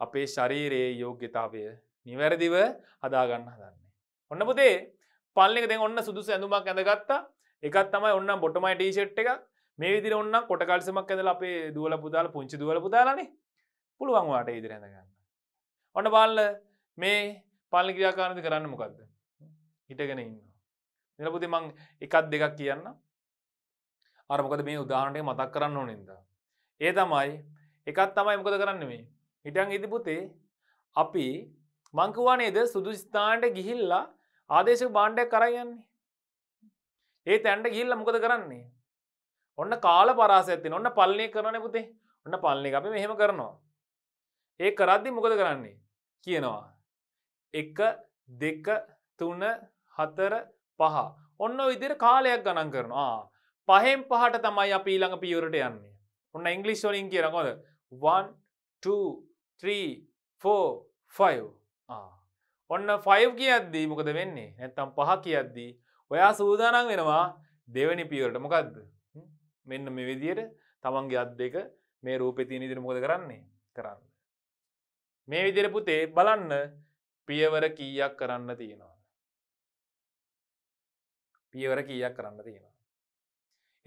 අපේ ශරීරයේ යෝග්‍යතාවය නිවැරදිව හදාගන්න හදන්නේ ඔන්න පුතේ පල්ලෙක දෙ ඔන්න සුදුස ඇඳුමක් ඇඳගත්තා එකත් තමයි ඔන්න බොටමයි ටීෂට් එක මේ විදිර ඔන්න කොට කල්සමක් ඇඳල අපේ දුවල පුදාල පුංචි දුවල පුදාලනේ පුළුවන්වාට ඉදිරඳගන්න ඔන්න බාල්ල මේ පාලන ක්‍රියාකාරණද කරන්න මොකක්ද හිටගෙන ඉන්න නිලපුති මං එකත් දෙකක් කියන්න අරමොකද මේ උදාහරණය මතක් කරන්න ඕනෙද ඒ තමයි එකත් තමයි මොකද කරන්න මේ හිටන් ඉතිපුතේ අපි මංකවානේද සුදු ස්ථාන්ට ගිහිල්ලා ආදේශ බාණ්ඩයක් කරයන්නේ ඒ තැන්ට ගිල්ල මොකද කරන්නේ ඔන්න කාල පරාස ඇති ඔන්න පල්ලය කරන පුතේ ඔන්න පල්ලි අපි මෙහෙම කරනවා ඒ කරද්දි මොකද කරන්නේ කියනවා. එක දෙක තුන හතර පහ ඔන්න විදිර කාලයක් ගණන් කරනවා පහෙන් පහට තමයි අපි ඊළඟ පියවරට යන්නේ ඔන්න ඉංගලිස් වලින් කියනකොද 1,2,3,4,5 ඔන්න 5 කියද්දී මොකද වෙන්නේ නැත්තම් පහ කියද්දී ඔයා සූදානම් වෙනවා දෙවැනි පියවරට මොකක්ද මෙන්න මේ විදියට තමන්ගේ අත් දෙක මේ රූපෙ තියෙන විදිහට මොකද කරන්නේ කරන්න මේ විදිර පුතේ බලන්න පියවර කීයක් කරන්න තියෙනවා. පියවර කීයක් කරන්න තියෙනවා.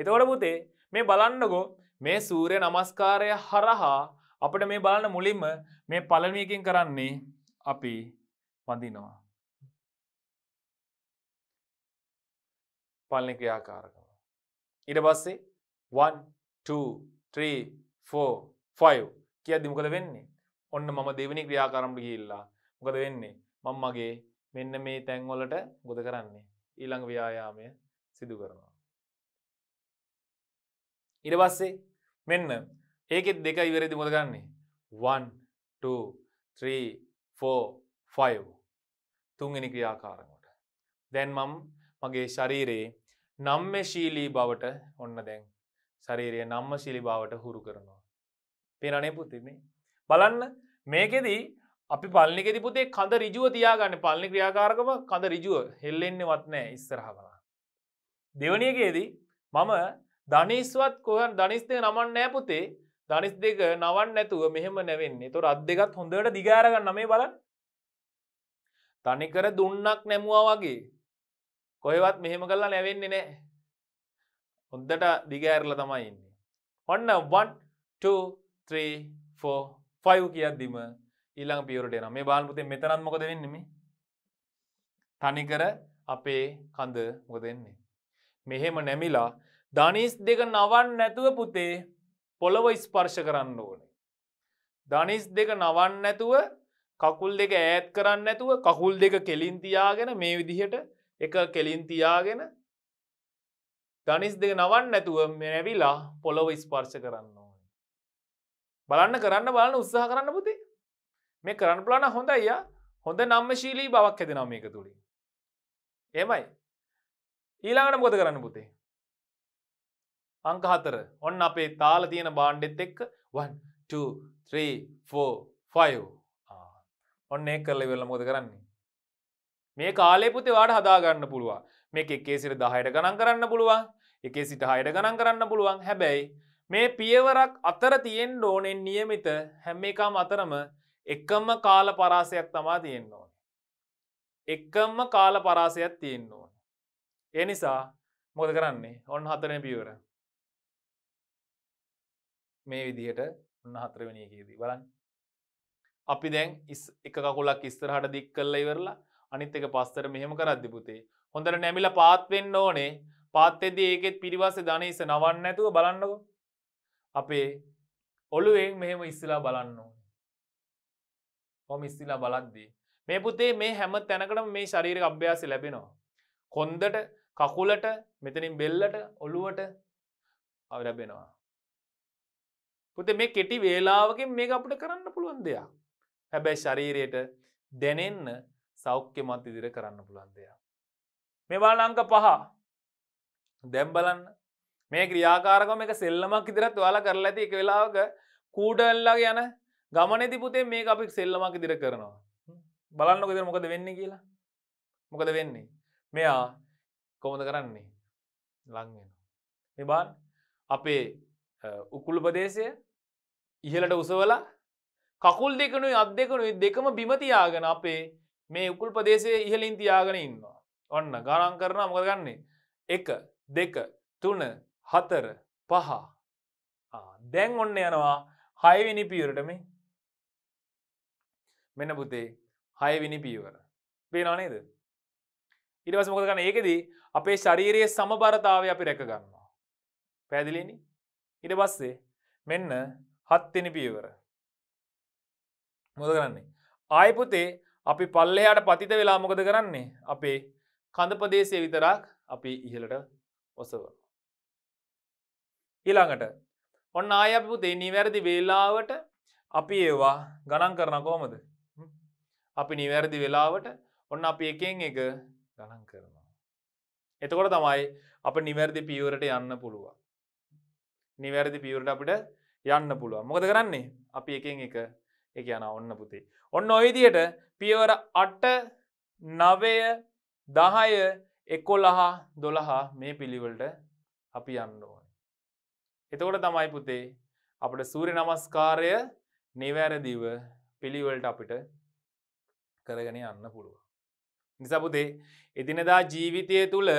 එතවට පුතේ මේ බලන්නගෝ මේ සූරය නමස්කාරය හරහා අපට මේ බලන්න මුලින්ම මේ පළමියකින් කරන්නේ අපි වඳිනවා. පලන ක්‍රියාකාරකම. ඉට පස්සේ 1 2 3 4 5 කියද්දිමු කළ වෙන්නේ ඔන්න මම දෙවනි ක්‍රියාකාරම්ට ගිල්ලා මොකද වෙන්නේ මං මගේ මෙන්න මේ තැන්වලට ගොද කරන්නේ ඊළඟ ව්‍යායාමය සිදු කරනවා. ඉඩ පස්සේ මෙන්න ඒකෙත් දෙක ඉවරදි මොදගන්නේ 1,2,3,4,5 තුන්ගනි ක්‍රියාකාරමට දැන් මම් මගේ ශරීරයේ නම්ම ශීලී බවට ඔන්න දැන් ශරීරය නම්ම ශිලි බවට හුරු කරනවා පෙනනේ පුතින්නේ බලන්න මේකෙදී අපි පල්ලිෙ තිබුතේ කඳ රිජුව තියාගන්න පල්ලි ක්‍රියාකාරකම කඳ රිජුව හෙල්ලෙන්න්නේ වත්නෑ ඉස්සරහ කලා. දෙවනියගේදී මම ධනිස්වත් කොහන් ධනිස්තය නමන් නෑපුතේ ධනිස් දෙක නවන් නැතුව මෙහෙම නැවෙන්නේ තොර අත් දෙකත් හොඳට දිගාරගන්න නමේ බල තනිකර දුන්නක් නැමුවා වගේ කොහෙවත් මෙහෙම කල්ලා නැවෙන්නේ නෑ හොන්දට දිගෑරල තමයින්නේ. ඔන්න 1 2 3 4 ෆයිව් කියද්දිම ඊළඟ පියවරට එන මේ බාලපුතේ මෙතනත් මොකද වෙන්නේ මේ තනිකර අපේ කඳ මොකද වෙන්නේ මෙහෙම නැමිලා ධනිස් දෙක නවන් නැතුව පුතේ පොළව ස්පර්ශ කරන්න ඕනේ ධනිස් දෙක නවන් නැතුව කකුල් දෙක ඈත් කරන්න නැතුව කකුල් දෙක කෙලින් තියාගෙන මේ විදිහට එක කෙලින් තියාගෙන ධනිස් දෙක නවන් නැතුව නැවිලා පොළොව ස්පර්ශ කරන්න බලන්න කරන්න බලන්න උත්සාහ කරන්න පුතේ මේ කරන්න පුලන හොඳ අයිය හොඳ නම්මශීලී බවක් ඇදෙනවා මේක තුළින් එමයි ඊළඟට මොද කරන්න පුතේ අංකහතර ඔන්න අපේ තාල තියෙන බාණ්ඩෙත් එක්ක 1,2,3,4,5 ඔන්න ඒ කරල වෙල්ල මොද කරන්නේ මේ කාලේ පුතේ වාට හදාගන්න පුළුවන් මේක එකේ සිට දහයට ගණන් කරන්න පුළුවන් එකේ සිට හයට ගණන් කරන්න පුළුවන් හැබැයි මේ පියවරක් අතර තියෙන් ඕනෙන් නියමිත හැම එකම් අතරම එකම කාල පරාසයක් තමා තියෙන්න ඕන. එකම කාල පරාසයක් තියෙන්න ඕන. ඒ නිසා මොද කරන්නේ ඔන්න හතරන පියවර. මේ විදිහට ඔන්න හතරවනියකේදී බලන්න. අපි දැන් එක කකුලක් ඉස්තරහට දික් කල්ල ඉවරලා අනිත් එක පස්තර මෙහෙම කරද්දි පුතේ හොඳට නැමිල පාත්වෙන්න ඕනේ පාත්තෙදී ඒකෙත් පිරිවස්සේ ධනීස නවන්න ඇතුව බලන්නකෝ අපේ ඔළුුවෙන් මෙහෙම ඉස්සලා බලන්න ඕනේ. හොම ඉස්තිලා බලද්දී. මේ පුතේ මේ හැම තැනකට මේ ශරීර අභ්‍යාස ලැබෙනවා. කොන්දට කකුලට මෙතනින් බෙල්ලට ඔළුවට අවලැබෙනවා. පුතේ මේ කෙටි වේලාවකින් මේ අපට කරන්න පුළුවන් දෙයක්. හැබැයි ශරීරයට දැනෙන්න සෞඛ්‍ය මත් ඉදිර කරන්න පුළන් දෙයක්. මේ බාලංක පහ දැම් බලන්න මේ ක්‍රියාකාරකම එක සෙල්ලමක් ඉදිරත් යාලා කරලා ඇති එක වෙලාවක කූඩල්ලගේ යන ගමනෙති පුතේ මේ අපි සෙල්ලමක් ඉදිර කරනවා බලන්නක දෙර මොකද වෙන්නේ කියලා මොකද වෙන්නේ මෙයා කොමද කරන්නේ ලංගෙන මෙබාන් අපේ උකුළු ප්‍රදේශය ඉහලට උසවලා කකුල් දෙකනුයි අත් දෙකනුයි දෙකම බිමතියාගෙන අපේ මේ උකුල් ප්‍රදේශය ඉහලින් තියාගෙන ඉන්නවා ඔන්න ගණන් කරන මොකදගන්නේ එක දෙක තුන හතර පහ දැන් ඔන්න යනවා හයවිනි පියවරට මේ මෙන්න පුතේ හයවිනි පියවර පේනවා නේද ඉටවස මොකද ගන්න ඒකෙදී අපේ ශරීරයේ සමබරතාව අපි රැක ගන්නවා පැදිලිනි ඉට පස්සේ මෙන්න හත්තිනි පියවර මොද කරන්නේ ආයපුතේ අපි පල්ලෙයාට පතිත වෙලා මොකද කරන්නේ අපේ කඳපදේශය විතරක් අපි ඉහලට ඔසවන ඊළඟට ඔන්න ආය අපි පුතේ නිවැරදි වෙලාවට අපි ඒවා ගණන් කරන කොහොමද අපි නිවැරදි වෙලාවට ඔන්න අපි එකෙන් එක ගණන් කරනවා එතකොට තමයි අප නිවැරදි පියවරට යන්න පුළුවන් නිවැරදි පියවරට අපිට යන්න පුළුවන් මොකද කරන්නේ අපි එකෙන් එක එක යන ඔන්න පුතේ ඔන්න ඔයිදියට පියවර අට නවය දහය එකොල්ලහා දොළහා මේ පිළිවලට අපි යන්න ඕන එතකොට තමයි පුතේ අපට සූරි නමස්කාරය නිවැරදිව පිළිවලට අපිට කරගෙන යන්න පුළුව. නිසපුතේ එදිනදා ජීවිතය තුළ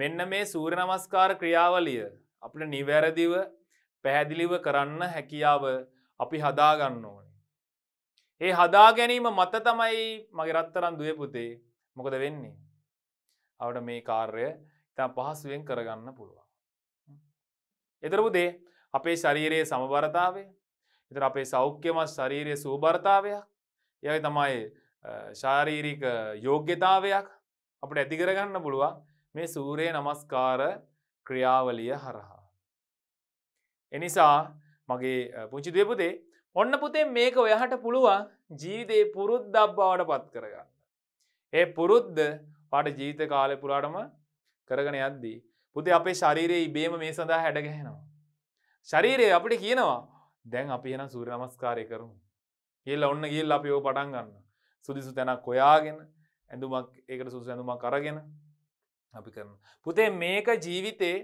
මෙන්න මේ සූර නමස්කාර ක්‍රියාවලිය අපට නිවැරදිව පැහැදිලිව කරන්න හැකියාව අපි හදාගන්න ඕනේ. ඒ හදා ගැනීම මත තමයි මගේ රත්තරන් දුව පුතේ මොකද වෙන්නේ. අවට මේ කාර්ය ඉතා පහසුවෙන් කරගන්න පුළුවන්. එතරපුදේ අපේ ශරීරයේ සමබරතාවය එතර අපේ සෞඛ්‍යමත් ශරීරය සූභර්තාවයක් යයි තමයි ශාරීරික යෝග්‍යතාවයක් අපට ඇතිකරගන්න පුළුවන් මේ සූරයේ නමස්කාර ක්‍රියාවලිය හරහා. එනිසා මගේ පුංචි දෙපුතේ ඔන්න පුතේ මේක ඔයහට පුළුවන් ජීවිතයේ පුරුද්දක් බවට පත් කරගන්න. ඒ පුරුද්ද පට ජීවිත කාලය පුරාටම කරගෙන යද්දී. පුතේ අපේ ශරීරයේ ඉබේම මේ සඳහා හැඩගැහෙනවා. ශරීරයේ අපිට කියනවා දැන් අපි එහෙනම් සූර්ය නමස්කාරය කරමු. කියලා ඔන්න ගිහිල්ලා අපි ඕක පටන් ගන්න. සුදුසු තැනක් හොයාගෙන ඇඳුමක් ඒකට සුදුසු ඇඳුමක් අරගෙන අපි කරනවා. පුතේ මේක ජීවිතේ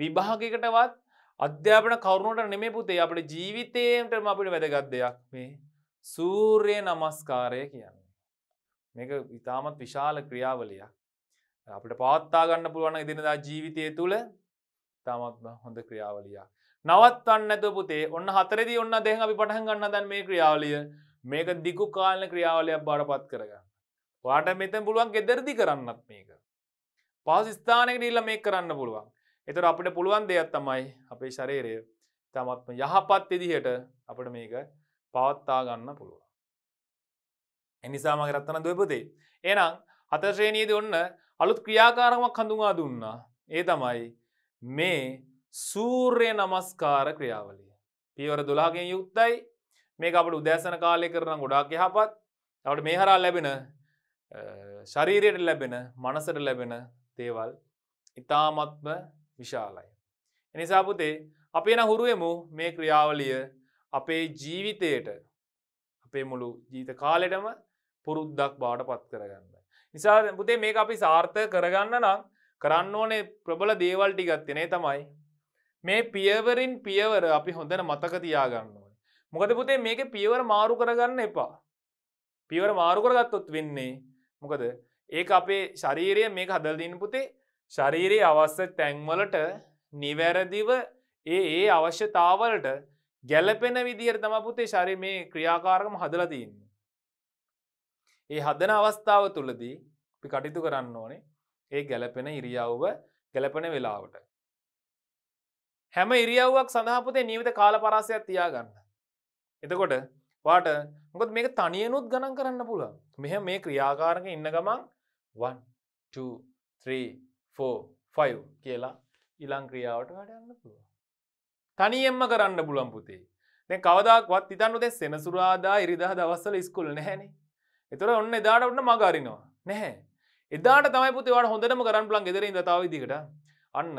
විභාගයකටවත් අධ්‍යාපන කරුණට නෙමේ පුතේ අපේ ජීවිතේටම අපිට වැදගත් දෙයක් මේ සූර්ය නමස්කාරය කියන්නේ. මේක ඉතාමත් විශාල ක්‍රියාවලියක්. අපට පවත්තා ගන්න පුළුවන් එදිනදා ජීවිතය තුළ තමත්ම හොඳ ක්‍රියාවලිය. නවත්වන්න ඇත පුතේ ඔන්න හතරදි ඔන්න දෙහ අපි පටහන් ගන්න දැන් මේ ක්‍රියාවලිය මේක දිකු කාලන ක්‍රියාවලයක් බාරපත් කරගන්න. වාට මෙතැන් පුළුවන් ගෙදරදි කරන්නත් මේක. පහස ස්ථානක ඉල්ල මේ කරන්න පුළුවන්. එතර අපට පුළුවන් දෙයක් තමයි අපේ ශරීරය තමත්ම යහපත් එදිහට අපට මේක පවත්තා ගන්න පුළුවන්. එනිසාමගේ රත්තන දොපතේ. එනම් හතශ්‍රේණීද ඔන්න අලුත් ක්‍රියාකාරමක් හඳුවා දුන්නා ඒ තමයි මේ සූර්ය නමස්කාර ක්‍රියාවලිය. පියවර දුලාගෙන් යුක්තයි මේ අපට උදෑසන කාලය කරන ගොඩාක් යහපත් අපට මේ හරා ලැබෙන ශරීරයට ලැබෙන මනසට ලැබෙන දේවල් ඉතාමත්ම විශාලයි. එනිසාපුතේ අපේ න හුරුවමු මේ ක්‍රියාවලිය අපේ ජීවිතයට අපේ මුළු ජීත කාලෙටම පුරුද්දක් බාට පත් කරගන්න. නිසා පුතේ මේක අපි සාර්ථ කරගන්න නම් කරන්න ඕනේ ප්‍රබල දේවල් ටිගත්තිනේ තමයි මේ පියවරින් පියවර අපි හොඳන මතක තියාගන්න ඕනේ මොකද පුතේ මේක පියවර මාරු කරගන්න එපා පියවර මාරු කරගත්තොත් වෙන්නේ මොකද ඒ අපේ ශරීරය මේ හදල්දින් පුතේ ශරීරයේ අවස්ස තැන්වලට නිවැරදිව ඒ ඒ අවශ්‍යතාවලට ගැලපෙන විදිර තමපුතේ ශරි මේ ක්‍රියාකාරකම හදලතින්න ඒ හදන අවස්ථාව තුළදී අපි කටිතු කරන්න ඕනේ ඒ ගැලපෙන ඉරියව්ව ගැලපෙන වෙලාවට. හැම ඉරියව්වක් සඳහපතේ නීවිත කාල පරාසයක් තියාගන්න. එතකොට වාට මොකද මේක තනියනුත් ගණන් කරන්න පුළුව මෙහ මේ ක්‍රියාකාරක ඉන්න ගමන් 1,2,3,4,5 කියලා ඉලං ක්‍රියාවට වැඩන්න පුළුව. තනියෙන්ම කරන්න පුළන් පුතේ කවදක්වත් ඉතන්නු දෙ සෙනසුරාදා ඉරිදා දවස්සල ස්කුල් නැහැනේ එතර ඔන්න එදාට ඔන්න මගාරිනවා නැහැ එදාට තමයි පුතිවට හොඳටම කරන්න පුලන් ෙදර ඉදතාවවිදිකට අන්න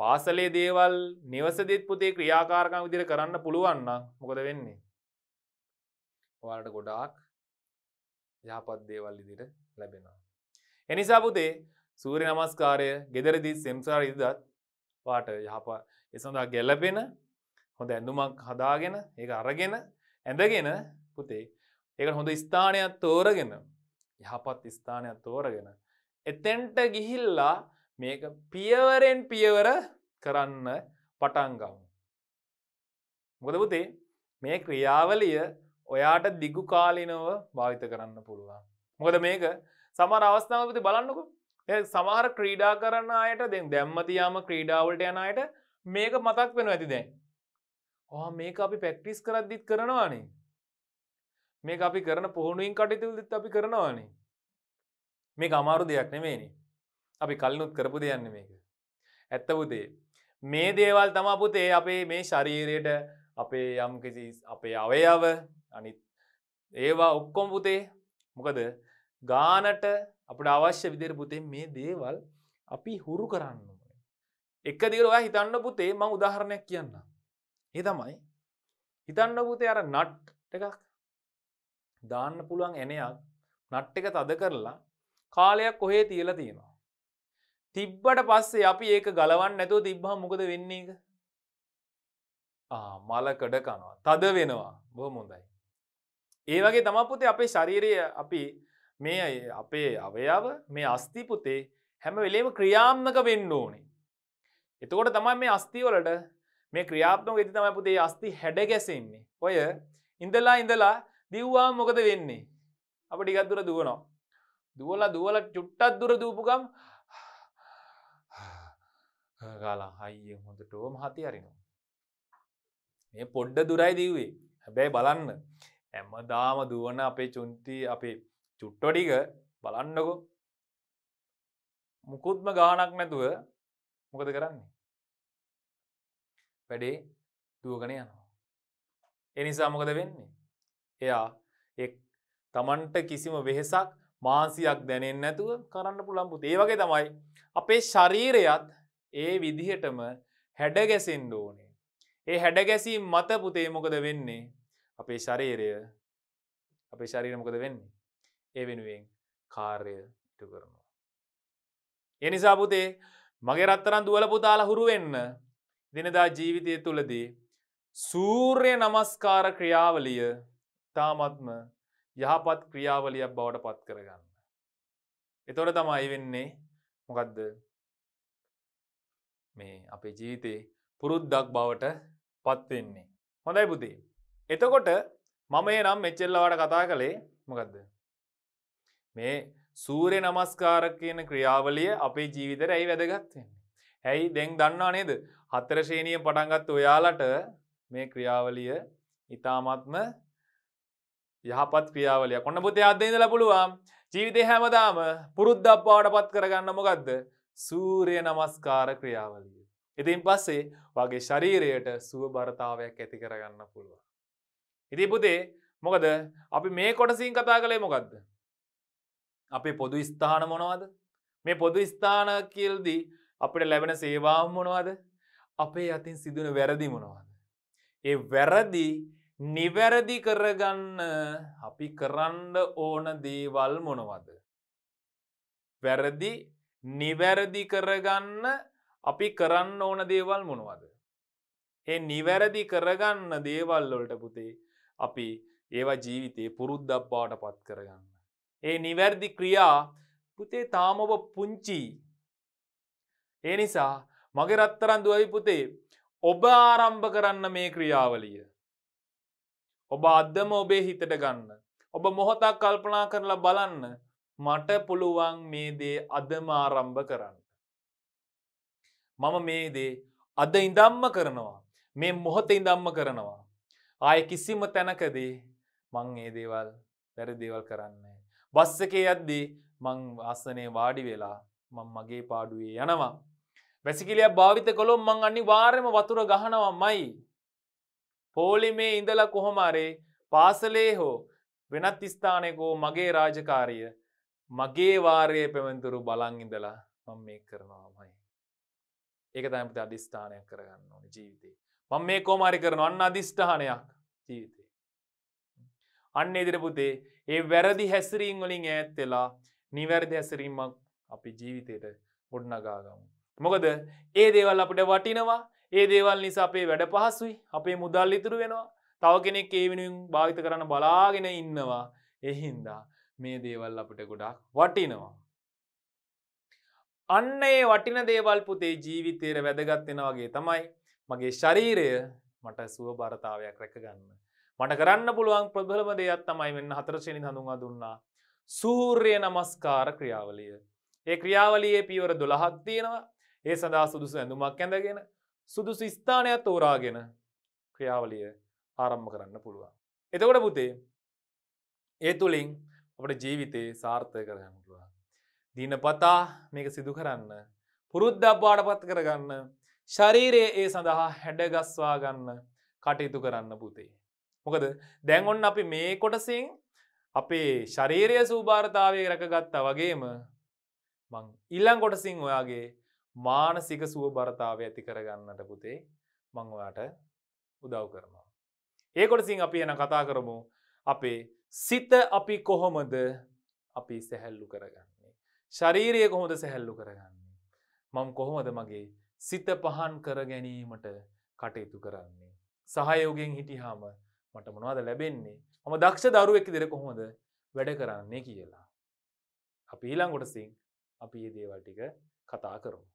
පාසලේ දේවල් නිවසදත් පුතේ ක්‍රියාකාරකම් විදිර කරන්න පුළුවන්න මොකද වෙන්නේ ඔයාට ගොඩාක් යහපත් දේවල් ඉදිට ලැබෙනවා එනිසා පුතේ සූරි නමස්කාරය ගෙදරදි සෙම්සාර ඉදත් පාට යහප එසඳා ගැලපෙන හොඳ ඇඳුමක් හදාගෙන ඒ අරගෙන ඇඳගෙන පුතේ ඒක හොඳ ස්ථානයක් තෝරගෙන යහපත් ස්ථානයක් තෝරගෙන එතැන්ට ගිහිල්ලා මේක පියවරෙන් පියවර කරන්න පටන්ගම්. මොදපුතේ මේ ක්‍රියාවලිය ඔයාට දිගු කාලිනව භාවිත කරන්න පුළුවන්. මොකද මේක සමර අවස්ථාවපති බලන්නකු සමහර ක්‍රීඩා කරන්න අයට දෙ දැම්මතියාම ක්‍රීඩාවලට යන අයට මේක මතක් වෙන ඇති දැන් ඕ මේක අපි පැක්ටිස් කරද්දිත් කරනවානේ මේ අපි කරන පුහුණුවෙන් කටයුතුදත් අපි කරනවානේ මේ අමාරු දෙයක් නෙමේනි අපි කල්නුත් කරපු දෙයන්න මේක ඇත්තපුතේ මේ දේවල් තමා පුතේ අපේ මේ ශරීරයට අපේ යම්කිසි අපේ අවයාව අනිත් ඒවා ඔක්කොම් පුතේ මොකද ගානට අපට අවශ්‍ය විදිර පුතේ මේ දේවල් අපි හුරු කරන්න එක දිගරවා හිතන්න පුතේ මං උදාහරණයක් කියන්න ඒ තමයි හිතන්න පුතේ අර නට් එකක් දාන්න පුළුවන් එනයක් නට් එක තද කරලා කාලයක් කොහේ තියලා තියෙනවා. තිබ්බට පස්සේ අපි ඒක ගලවන්න නැතුව තිබ්බා මොකද වෙන්නේ එක මලකඩ කනවා තද වෙනවා බොහොම හොඳයි. ඒ වගේ තම පුතේ අපේ ශරීරය අපි මේ අපේ අවයාව මේ අස්ති පුතේ හැම වෙලේම ක්‍රියාත්මක වෙන්න ඕනේ. එතකොට තමයි මේ අස්තිවලට මේ ක්‍රියාත්මක ඇති තමයි පුතේ අස්ති හැඩ ගැසෙන්නේ. ඔය ඉඳලා ඉඳලා දිව්වා මොකද වෙන්නේ අප ටිකත්දුර දුවනවා දුවල දුවල චුට්ටත් දුර දූපුකම් ගලා හයිය හොඳටෝම හති අරිනවා මේ පොඩ්ඩ දුරයි දීවේ හැබැයි බලන්න ඇමදාම දුවන අපේ චුන්ති අපේ චුට්ටොටික බලන්නකෝ මුකුත්ම ගානක් නැතුව මොකද කරන්නේ වැඩේ දුවගෙන යනවා එනිසා මොකද වෙන්නේ එයා එක් තමන්ට කිසිම වෙහෙසක් මාන්සියක් දැනෙන් නැතුව කරන්න පුළම්පුත් ඒ වගේ තමයි අපේ ශරීරයත් ඒ විදිහටම හැඩගැසෙන්ඩ ඕනේ ඒ හැඩගැසීම් මත පුතේ මොකද වෙන්නේ අපේ ශරීරය අපේ ශරීරමකද වෙන්නේ ඒ වෙනුවෙන් කාර්ය ඉටු කරනවා. එනිසා පුතේ මගේ රත්තරන් දුවල පුතාලා හුරු වෙන්න දෙනදා ජීවිතය තුළදී සූර්ය නමස්කාර ක්‍රියාවලිය ඉතාමත්ම යහපත් ක්‍රියාවලියක් බවට පත් කරගන්න. එතොට තමයි වෙන්නේ මොකදද මේ අපේ ජීවිතේ පුරුද්දක් බවට පත්වෙන්නේ. හොඳයි පුදේ. එතකොට මම ඒ නම් මෙච්චෙල්ලවට කතා කළේ මොකදද. මේ සූරය නමස්කාර කියන ක්‍රියාවලිය අපේ ජීවිතර ඇයි වැදගත්වෙන්නේ. ඇයි දෙැන් දන්නා නේද හත්තරශේණය පටන්ගත් ඔයාලට මේ ක්‍රියාවලිය ඉතාමත්ම යහපත් ක්‍රියාවලයක් ඔන්න පුතේ අදඉඳල පුළුවන් ජීවිතය හැමදාම පුරුද්ධක් බවට පත් කරගන්න මොකක්ද සූරය නමස්කාර ක්‍රියාවලිය. ඉතින් පස්සේ වගේ ශරීරයට සුව භරතාවයක් ඇති කරගන්න පුළුවන්. ඉති පුතේ මොකද අපි මේ කොටසින් කතා කළේ මොකක්ද. අපේ පොදු ස්ථාන මොනවද මේ පොදු ස්ථාන කියල්දී අපිට ලැබෙන සේවාම් මොනවද අපේ අතින් සිදුන වැරදි මොනවද. ඒ වැරදිී නිවැරදි කරගන්න අපි කරන්න ඕන දේවල් මොනවද. වැරදි නිවැරදි කරගන්න අපි කරන්න ඕන දේවල් මොනවද. ඒ නිවැරදි කරගන්න දේවල්ලොලට පුතේ අපි ඒවා ජීවිතයේ පුරුද්ධක් බාට පත් කරගන්න. ඒ නිවැරදි ක්‍රියා පුතේ තාම ඔබ පුංචි. ඒ නිසා මගේ රත්තරන් දුවයි පුතේ ඔබ ආරම්භ කරන්න මේ ක්‍රියාවලිය. ඔබ අදදම ඔබේ හිතට ගන්න. ඔබ මොහොතක් කල්පනා කරලා බලන්න මට පුළුවන් මේ දේ අදමාරම්භ කරන්න. මම මේ දේ අද ඉඳම්ම කරනවා. මේ මොහොත ඉඳම්ම කරනවා. ආය කිසිම තැනකදී මං ඒ දේවල් වැර දේවල් කරන්නේ. බස් එකේ යද්දී මං අස්සනේ වාඩි වෙලා මං මගේ පාඩුවේ යනවා. වැසිකිලිය භාවිත කොළොම් මං අනි වාර්යම වතුර ගහනවා මයි පෝලිමේ ඉඳල කොහොමරේ පාසලේ හෝ වෙනත් ස්ථානයකෝ මගේ රාජකාරිය මගේ වාරය පෙමතුරු බලං ඉඳලා මං මේ කරනවාමයි. ඒක තැමත අධිස්ථානයක් කරගන්න ඕන ජීවිතේ. මං මේ කෝමාරි කරන අන්න අධිෂ්ඨානයක් ජීවිතේ. අන්න ඉදිරපුතේ ඒ වැරදි හැසිරීං වලින් ඇත් වෙලා නිවැරදි හැසිරීමක් අපි ජීවිතයට ගොඩ්නගාගමු. මොකද ඒ දේවල් අපට වටිනවා ඒ දේවල් නිසා අපේ වැඩ පහසුයි අපේ මුදල් ඉතුරු වෙනවා තව කෙනෙක් ඒ වෙනුවෙන් භාවිත කරන්න බලාගෙන ඉන්නවා එහින්දා මේ දේවල් අපට ගොඩක් වටිනවා. අන්න ඒ වටින දේවල් පුතේ ජීවිතයට වැදගත්වෙන වගේ තමයි මගේ ශරීරය මට සුව භරතාවයක් රැකගන්න. මට කරන්න පුළුවන් ප්‍රබලම දෙයක් තමයි මෙන්න හතරශනි හඳුවා දුන්නා. සූර්ය නමස්කාර ක්‍රියාවලිය. ඒ ක්‍රියාවලියේ පියවර දොළහක් තියෙනවා ඒ සඳහා සුදුසු ඇඳුමක් ඇඳගෙන සුදුසු ස්ථානයක් තෝරාගෙන ක්‍රියාවලිය ආරම්භ කරන්න පුළුවන්. එතකොට පුතේ ඒ තුළින් අපට ජීවිතයේ සාර්ථය කරගන්න පුළුවන්. දින පතා මේක සිදු කරන්න පුරුද්ධබ්බාට පත් කරගන්න ශරීරයේ ඒ සඳහා හැඩගස්වා ගන්න කටයුතු කරන්න පුතේ. මොකද දැන්ඔන්න අපි මේ කොටසින් අපේ ශරීරය සූභාරතාවය රැකගත්තා වගේම මං ඉල්ලං කොටසිං ඔයාගේ මානසික සුවබරතාව ඇති කරගන්නට පුතේ මංවාට උදව් කරනවා. ඒකොට සිං අපි එන කතා කරමු අපේ සිත අපි කොහොමද අපි සැහැල්ලු කරගන්නේ. ශරීරය කොහොද සැහැල්ලු කරගන්නේ. මං කොහොමද මගේ සිත පහන් කර ගැනීමට කටයුතු කරන්නේ. සහයෝගෙන් හිටිහාම මට මොනවාද ලැබෙන්නේ ම දක්ෂ දරුවෙක් දෙර කොහොමද වැඩ කරන්නේ කියලා. අපි ඊළංගොට සිං අපි ඒ දේවල් ටික කතා කරමු.